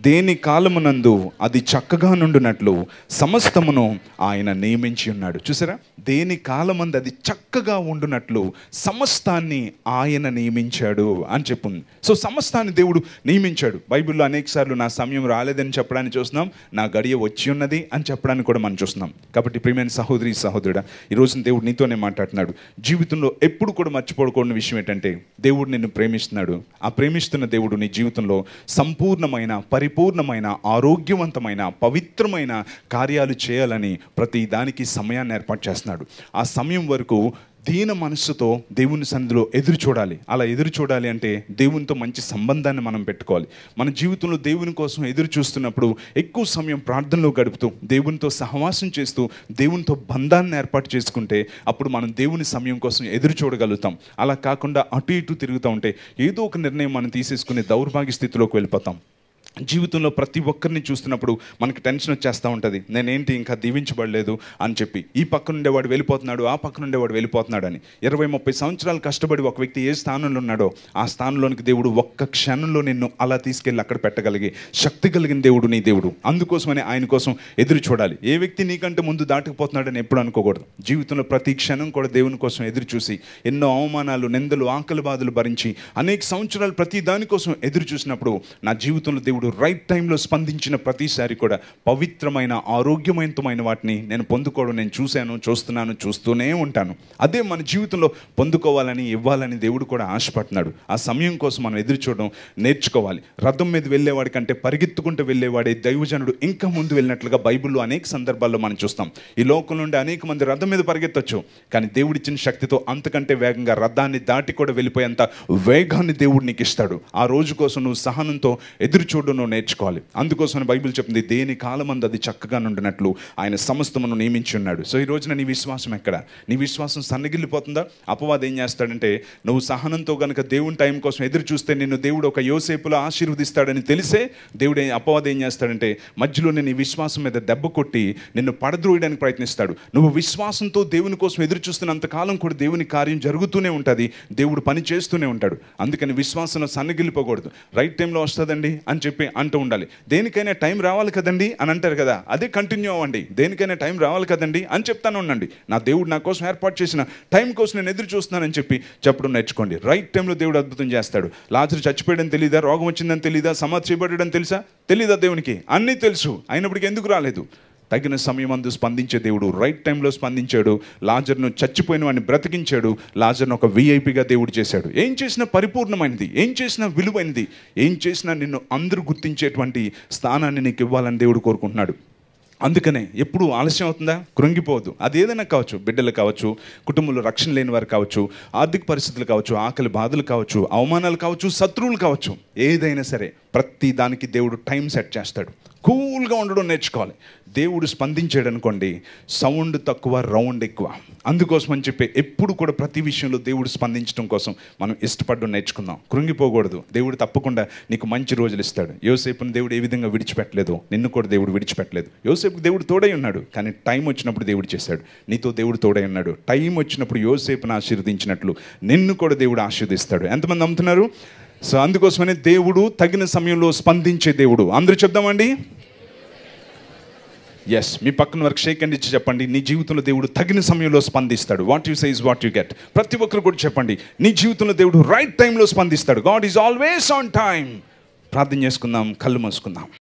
దేని కాలమునందు అది చక్కగా నుండునట్లు సమస్తమును ఆయన నియమించి ఉన్నాడు చూసారా దేని కాలమందు అది చక్కగా ఉండునట్లు సమస్తాన్ని ఆయన నియమించాడు అని చెప్పింది సో సమస్తాన్ని దేవుడు నియమించాడు బైబిల్లో అనేక సార్లు నా సమయం రాలేదని చెప్పడానికి చూస్తున్నాం నా గడియ వచ్చి ఉన్నది అని చెప్పడానికి కూడా మనం చూస్తున్నాం కాబట్టి ప్రియమైన సహోదరి సహోదరుడ ఈరోజు దేవుడు నీతోనే మాట్లాడుతున్నాడు జీవితంలో ఎప్పుడు కూడా మర్చిపోకూడని విషయం ఏంటంటే దేవుడు నిన్ను ప్రేమిస్తున్నాడు ఆ ప్రేమిస్తున్న దేవుడు నీ జీవితంలో సంపూర్ణమైన పరిపూర్ణమైన ఆరోగ్యవంతమైన పవిత్రమైన కార్యాలు చేయాలని ప్రతి దానికి సమయాన్ని ఏర్పాటు చేస్తున్నాడు ఆ సమయం వరకు దీన మనస్సుతో దేవుని సన్నిధిలో ఎదురు చూడాలి అలా ఎదురు చూడాలి అంటే దేవునితో మంచి సంబంధాన్ని మనం పెట్టుకోవాలి మన జీవితంలో దేవుని కోసం ఎదురు చూస్తున్నప్పుడు ఎక్కువ సమయం ప్రార్థనలో గడుపుతూ దేవునితో సహవాసం చేస్తూ దేవునితో బంధాన్ని ఏర్పాటు చేసుకుంటే అప్పుడు మనం దేవుని సమయం కోసం ఎదురు చూడగలుగుతాం అలా కాకుండా అటు ఇటు తిరుగుతూ ఉంటే ఏదో ఒక నిర్ణయం మనం తీసేసుకునే దౌర్భాగ్య స్థితిలోకి వెళ్ళిపోతాం జీవితంలో ప్రతి ఒక్కరిని చూస్తున్నప్పుడు మనకి టెన్షన్ వచ్చేస్తూ ఉంటుంది నేనేంటి ఇంకా దీవించబడలేదు అని చెప్పి ఈ పక్క నుండేవాడు వెళ్ళిపోతున్నాడు ఆ పక్క నుండేవాడు వెళ్ళిపోతున్నాడు అని ఇరవై ముప్పై సంవత్సరాలు కష్టపడి ఒక వ్యక్తి ఏ స్థానంలో ఉన్నాడో ఆ స్థానంలోనికి దేవుడు ఒక్క క్షణంలో నిన్ను అలా తీసుకెళ్ళి అక్కడ పెట్టగలిగే శక్తి కలిగిన దేవుడు నీ దేవుడు అందుకోసమని ఆయన కోసం ఎదురు చూడాలి ఏ వ్యక్తి నీకంటే ముందు దాటుకుపోతున్నాడని ఎప్పుడు అనుకోకూడదు జీవితంలో ప్రతి క్షణం కూడా దేవుని కోసం ఎదురు చూసి ఎన్నో అవమానాలు నిందలు ఆకలి బాధలు భరించి అనేక సంవత్సరాలు ప్రతి దానికోసం ఎదురు చూసినప్పుడు నా జీవితంలో దేవుడు దేవుడు రైట్ టైంలో స్పందించిన ప్రతిసారి కూడా పవిత్రమైన ఆరోగ్యమైనమైన వాటిని నేను పొందుకోవడం నేను చూశాను చూస్తున్నాను చూస్తూనే ఉంటాను అదే మన జీవితంలో పొందుకోవాలని ఇవ్వాలని దేవుడు కూడా ఆశపడుతున్నాడు ఆ సమయం కోసం మనం ఎదురు చూడడం నేర్చుకోవాలి రథం మీద వెళ్ళేవాడి కంటే పరిగెత్తుకుంటూ వెళ్ళేవాడే దైవజనుడు ఇంకా ముందు వెళ్ళినట్లుగా బైబిల్లో అనేక సందర్భాల్లో మనం చూస్తాం ఈ లోకం నుండి అనేక మంది రథం మీద పరిగెత్తవచ్చు కానీ దేవుడిచ్చిన శక్తితో అంతకంటే వేగంగా రథాన్ని దాటి కూడా వెళ్ళిపోయేంత వేగాన్ని దేవుడు నీకు ఇస్తాడు ఆ రోజు కోసం నువ్వు సహనంతో ఎదురు చూడు నువ్వు నేర్చుకోవాలి అందుకోసం బైబిల్ చెప్పింది దేని కాలమందు అది చక్కగా నుండినట్లు ఆయన సమస్తమును నియమించి ఉన్నాడు సో ఈ రోజున నీ విశ్వాసం ఎక్కడ నీ విశ్వాసం సన్నగిల్లిపోతుందా అపవాదం ఏం చేస్తాడంటే నువ్వు సహనంతో కనుక దేవుని టైం కోసం ఎదురు చూస్తే నిన్ను దేవుడు ఒక యోసేపులో ఆశీర్వదిస్తాడని తెలిసే దేవుడు అపవాదం ఏం చేస్తాడంటే మధ్యలో నేను విశ్వాసం మీద దెబ్బ కొట్టి నిన్ను పడద్రోయడానికి ప్రయత్నిస్తాడు నువ్వు విశ్వాసంతో దేవుని కోసం ఎదురు చూస్తున్నంతకాలం కాలం కూడా దేవుని కార్యం జరుగుతూనే ఉంటుంది దేవుడు పని చేస్తూనే ఉంటాడు అందుకని విశ్వాసం సన్నగిల్లిపోకూడదు రైట్ టైంలో వస్తుందండి అని చెప్పి చెప్పి అంటూ ఉండాలి దేనికైనా టైం రావాలి కదండి అని అంటారు కదా అదే కంటిన్యూ అవ్వండి దేనికైనా టైం రావాలి కదండి అని చెప్తాను ఉండండి నా దేవుడు నా కోసం ఏర్పాటు చేసిన టైం కోసం నేను ఎదురు చూస్తున్నానని చెప్పి చెప్పడం నేర్చుకోండి రైట్ టైంలో దేవుడు అద్భుతం చేస్తాడు లాజరు చచ్చిపోయాడని తెలియదా రోగం వచ్చిందని తెలియదా సమాధి చేయబడడం తెలుసా తెలీదా దేవునికి అన్నీ తెలుసు అయినప్పటికీ ఎందుకు రాలేదు తగిన సమయం అందు స్పందించే దేవుడు రైట్ టైంలో స్పందించాడు లాజర్ను చచ్చిపోయిన వాడిని బ్రతికించాడు లాజర్ను ఒక విఐపిగా దేవుడు చేశాడు ఏం చేసినా పరిపూర్ణమైనది ఏం చేసినా విలువైనది ఏం చేసినా నిన్ను అందరూ గుర్తించేటువంటి స్థానాన్ని నీకు ఇవ్వాలని దేవుడు కోరుకుంటున్నాడు అందుకనే ఎప్పుడు ఆలస్యం అవుతుందా కృంగిపోవద్దు అది ఏదైనా కావచ్చు బిడ్డలు కావచ్చు కుటుంబంలో రక్షణ లేని వారు కావచ్చు ఆర్థిక పరిస్థితులు కావచ్చు ఆకలి బాధలు కావచ్చు అవమానాలు కావచ్చు శత్రువులు కావచ్చు ఏదైనా సరే ప్రతి దానికి దేవుడు టైం సెట్ చేస్తాడు కూల్గా ఉండడం నేర్చుకోవాలి దేవుడు స్పందించాడు అనుకోండి సౌండ్ తక్కువ రౌండ్ ఎక్కువ అందుకోసమని చెప్పి ఎప్పుడు కూడా ప్రతి విషయంలో దేవుడు స్పందించడం కోసం మనం ఇష్టపడడం నేర్చుకుందాం కృంగిపోకూడదు దేవుడు తప్పకుండా నీకు మంచి రోజులు ఇస్తాడు యోసేపుని దేవుడు ఏ విధంగా విడిచిపెట్టలేదు నిన్ను కూడా దేవుడు విడిచిపెట్టలేదు యోసేపు దేవుడు తోడై ఉన్నాడు కానీ టైం వచ్చినప్పుడు దేవుడు చేశాడు నీతో దేవుడు తోడై ఉన్నాడు టైం వచ్చినప్పుడు యోసేపును ఆశీర్వదించినట్లు నిన్ను కూడా దేవుడు ఆశీర్దిస్తాడు ఎంతమంది నమ్ముతున్నారు సో అందుకోసమనే దేవుడు తగిన సమయంలో స్పందించే దేవుడు అందరూ చెప్దామండి ఎస్ మీ పక్కన వరకు షేక్ అండ్ ఇచ్చి చెప్పండి నీ జీవితంలో దేవుడు తగిన సమయంలో స్పందిస్తాడు what you sees what you get ప్రతి ఒక్కరు కూడా చెప్పండి నీ జీవితంలో దేవుడు రైట్ టైంలో స్పందిస్తాడు God is always on time ప్రార్థన చేసుకుందాం కళ్ళు మూసుకుందాం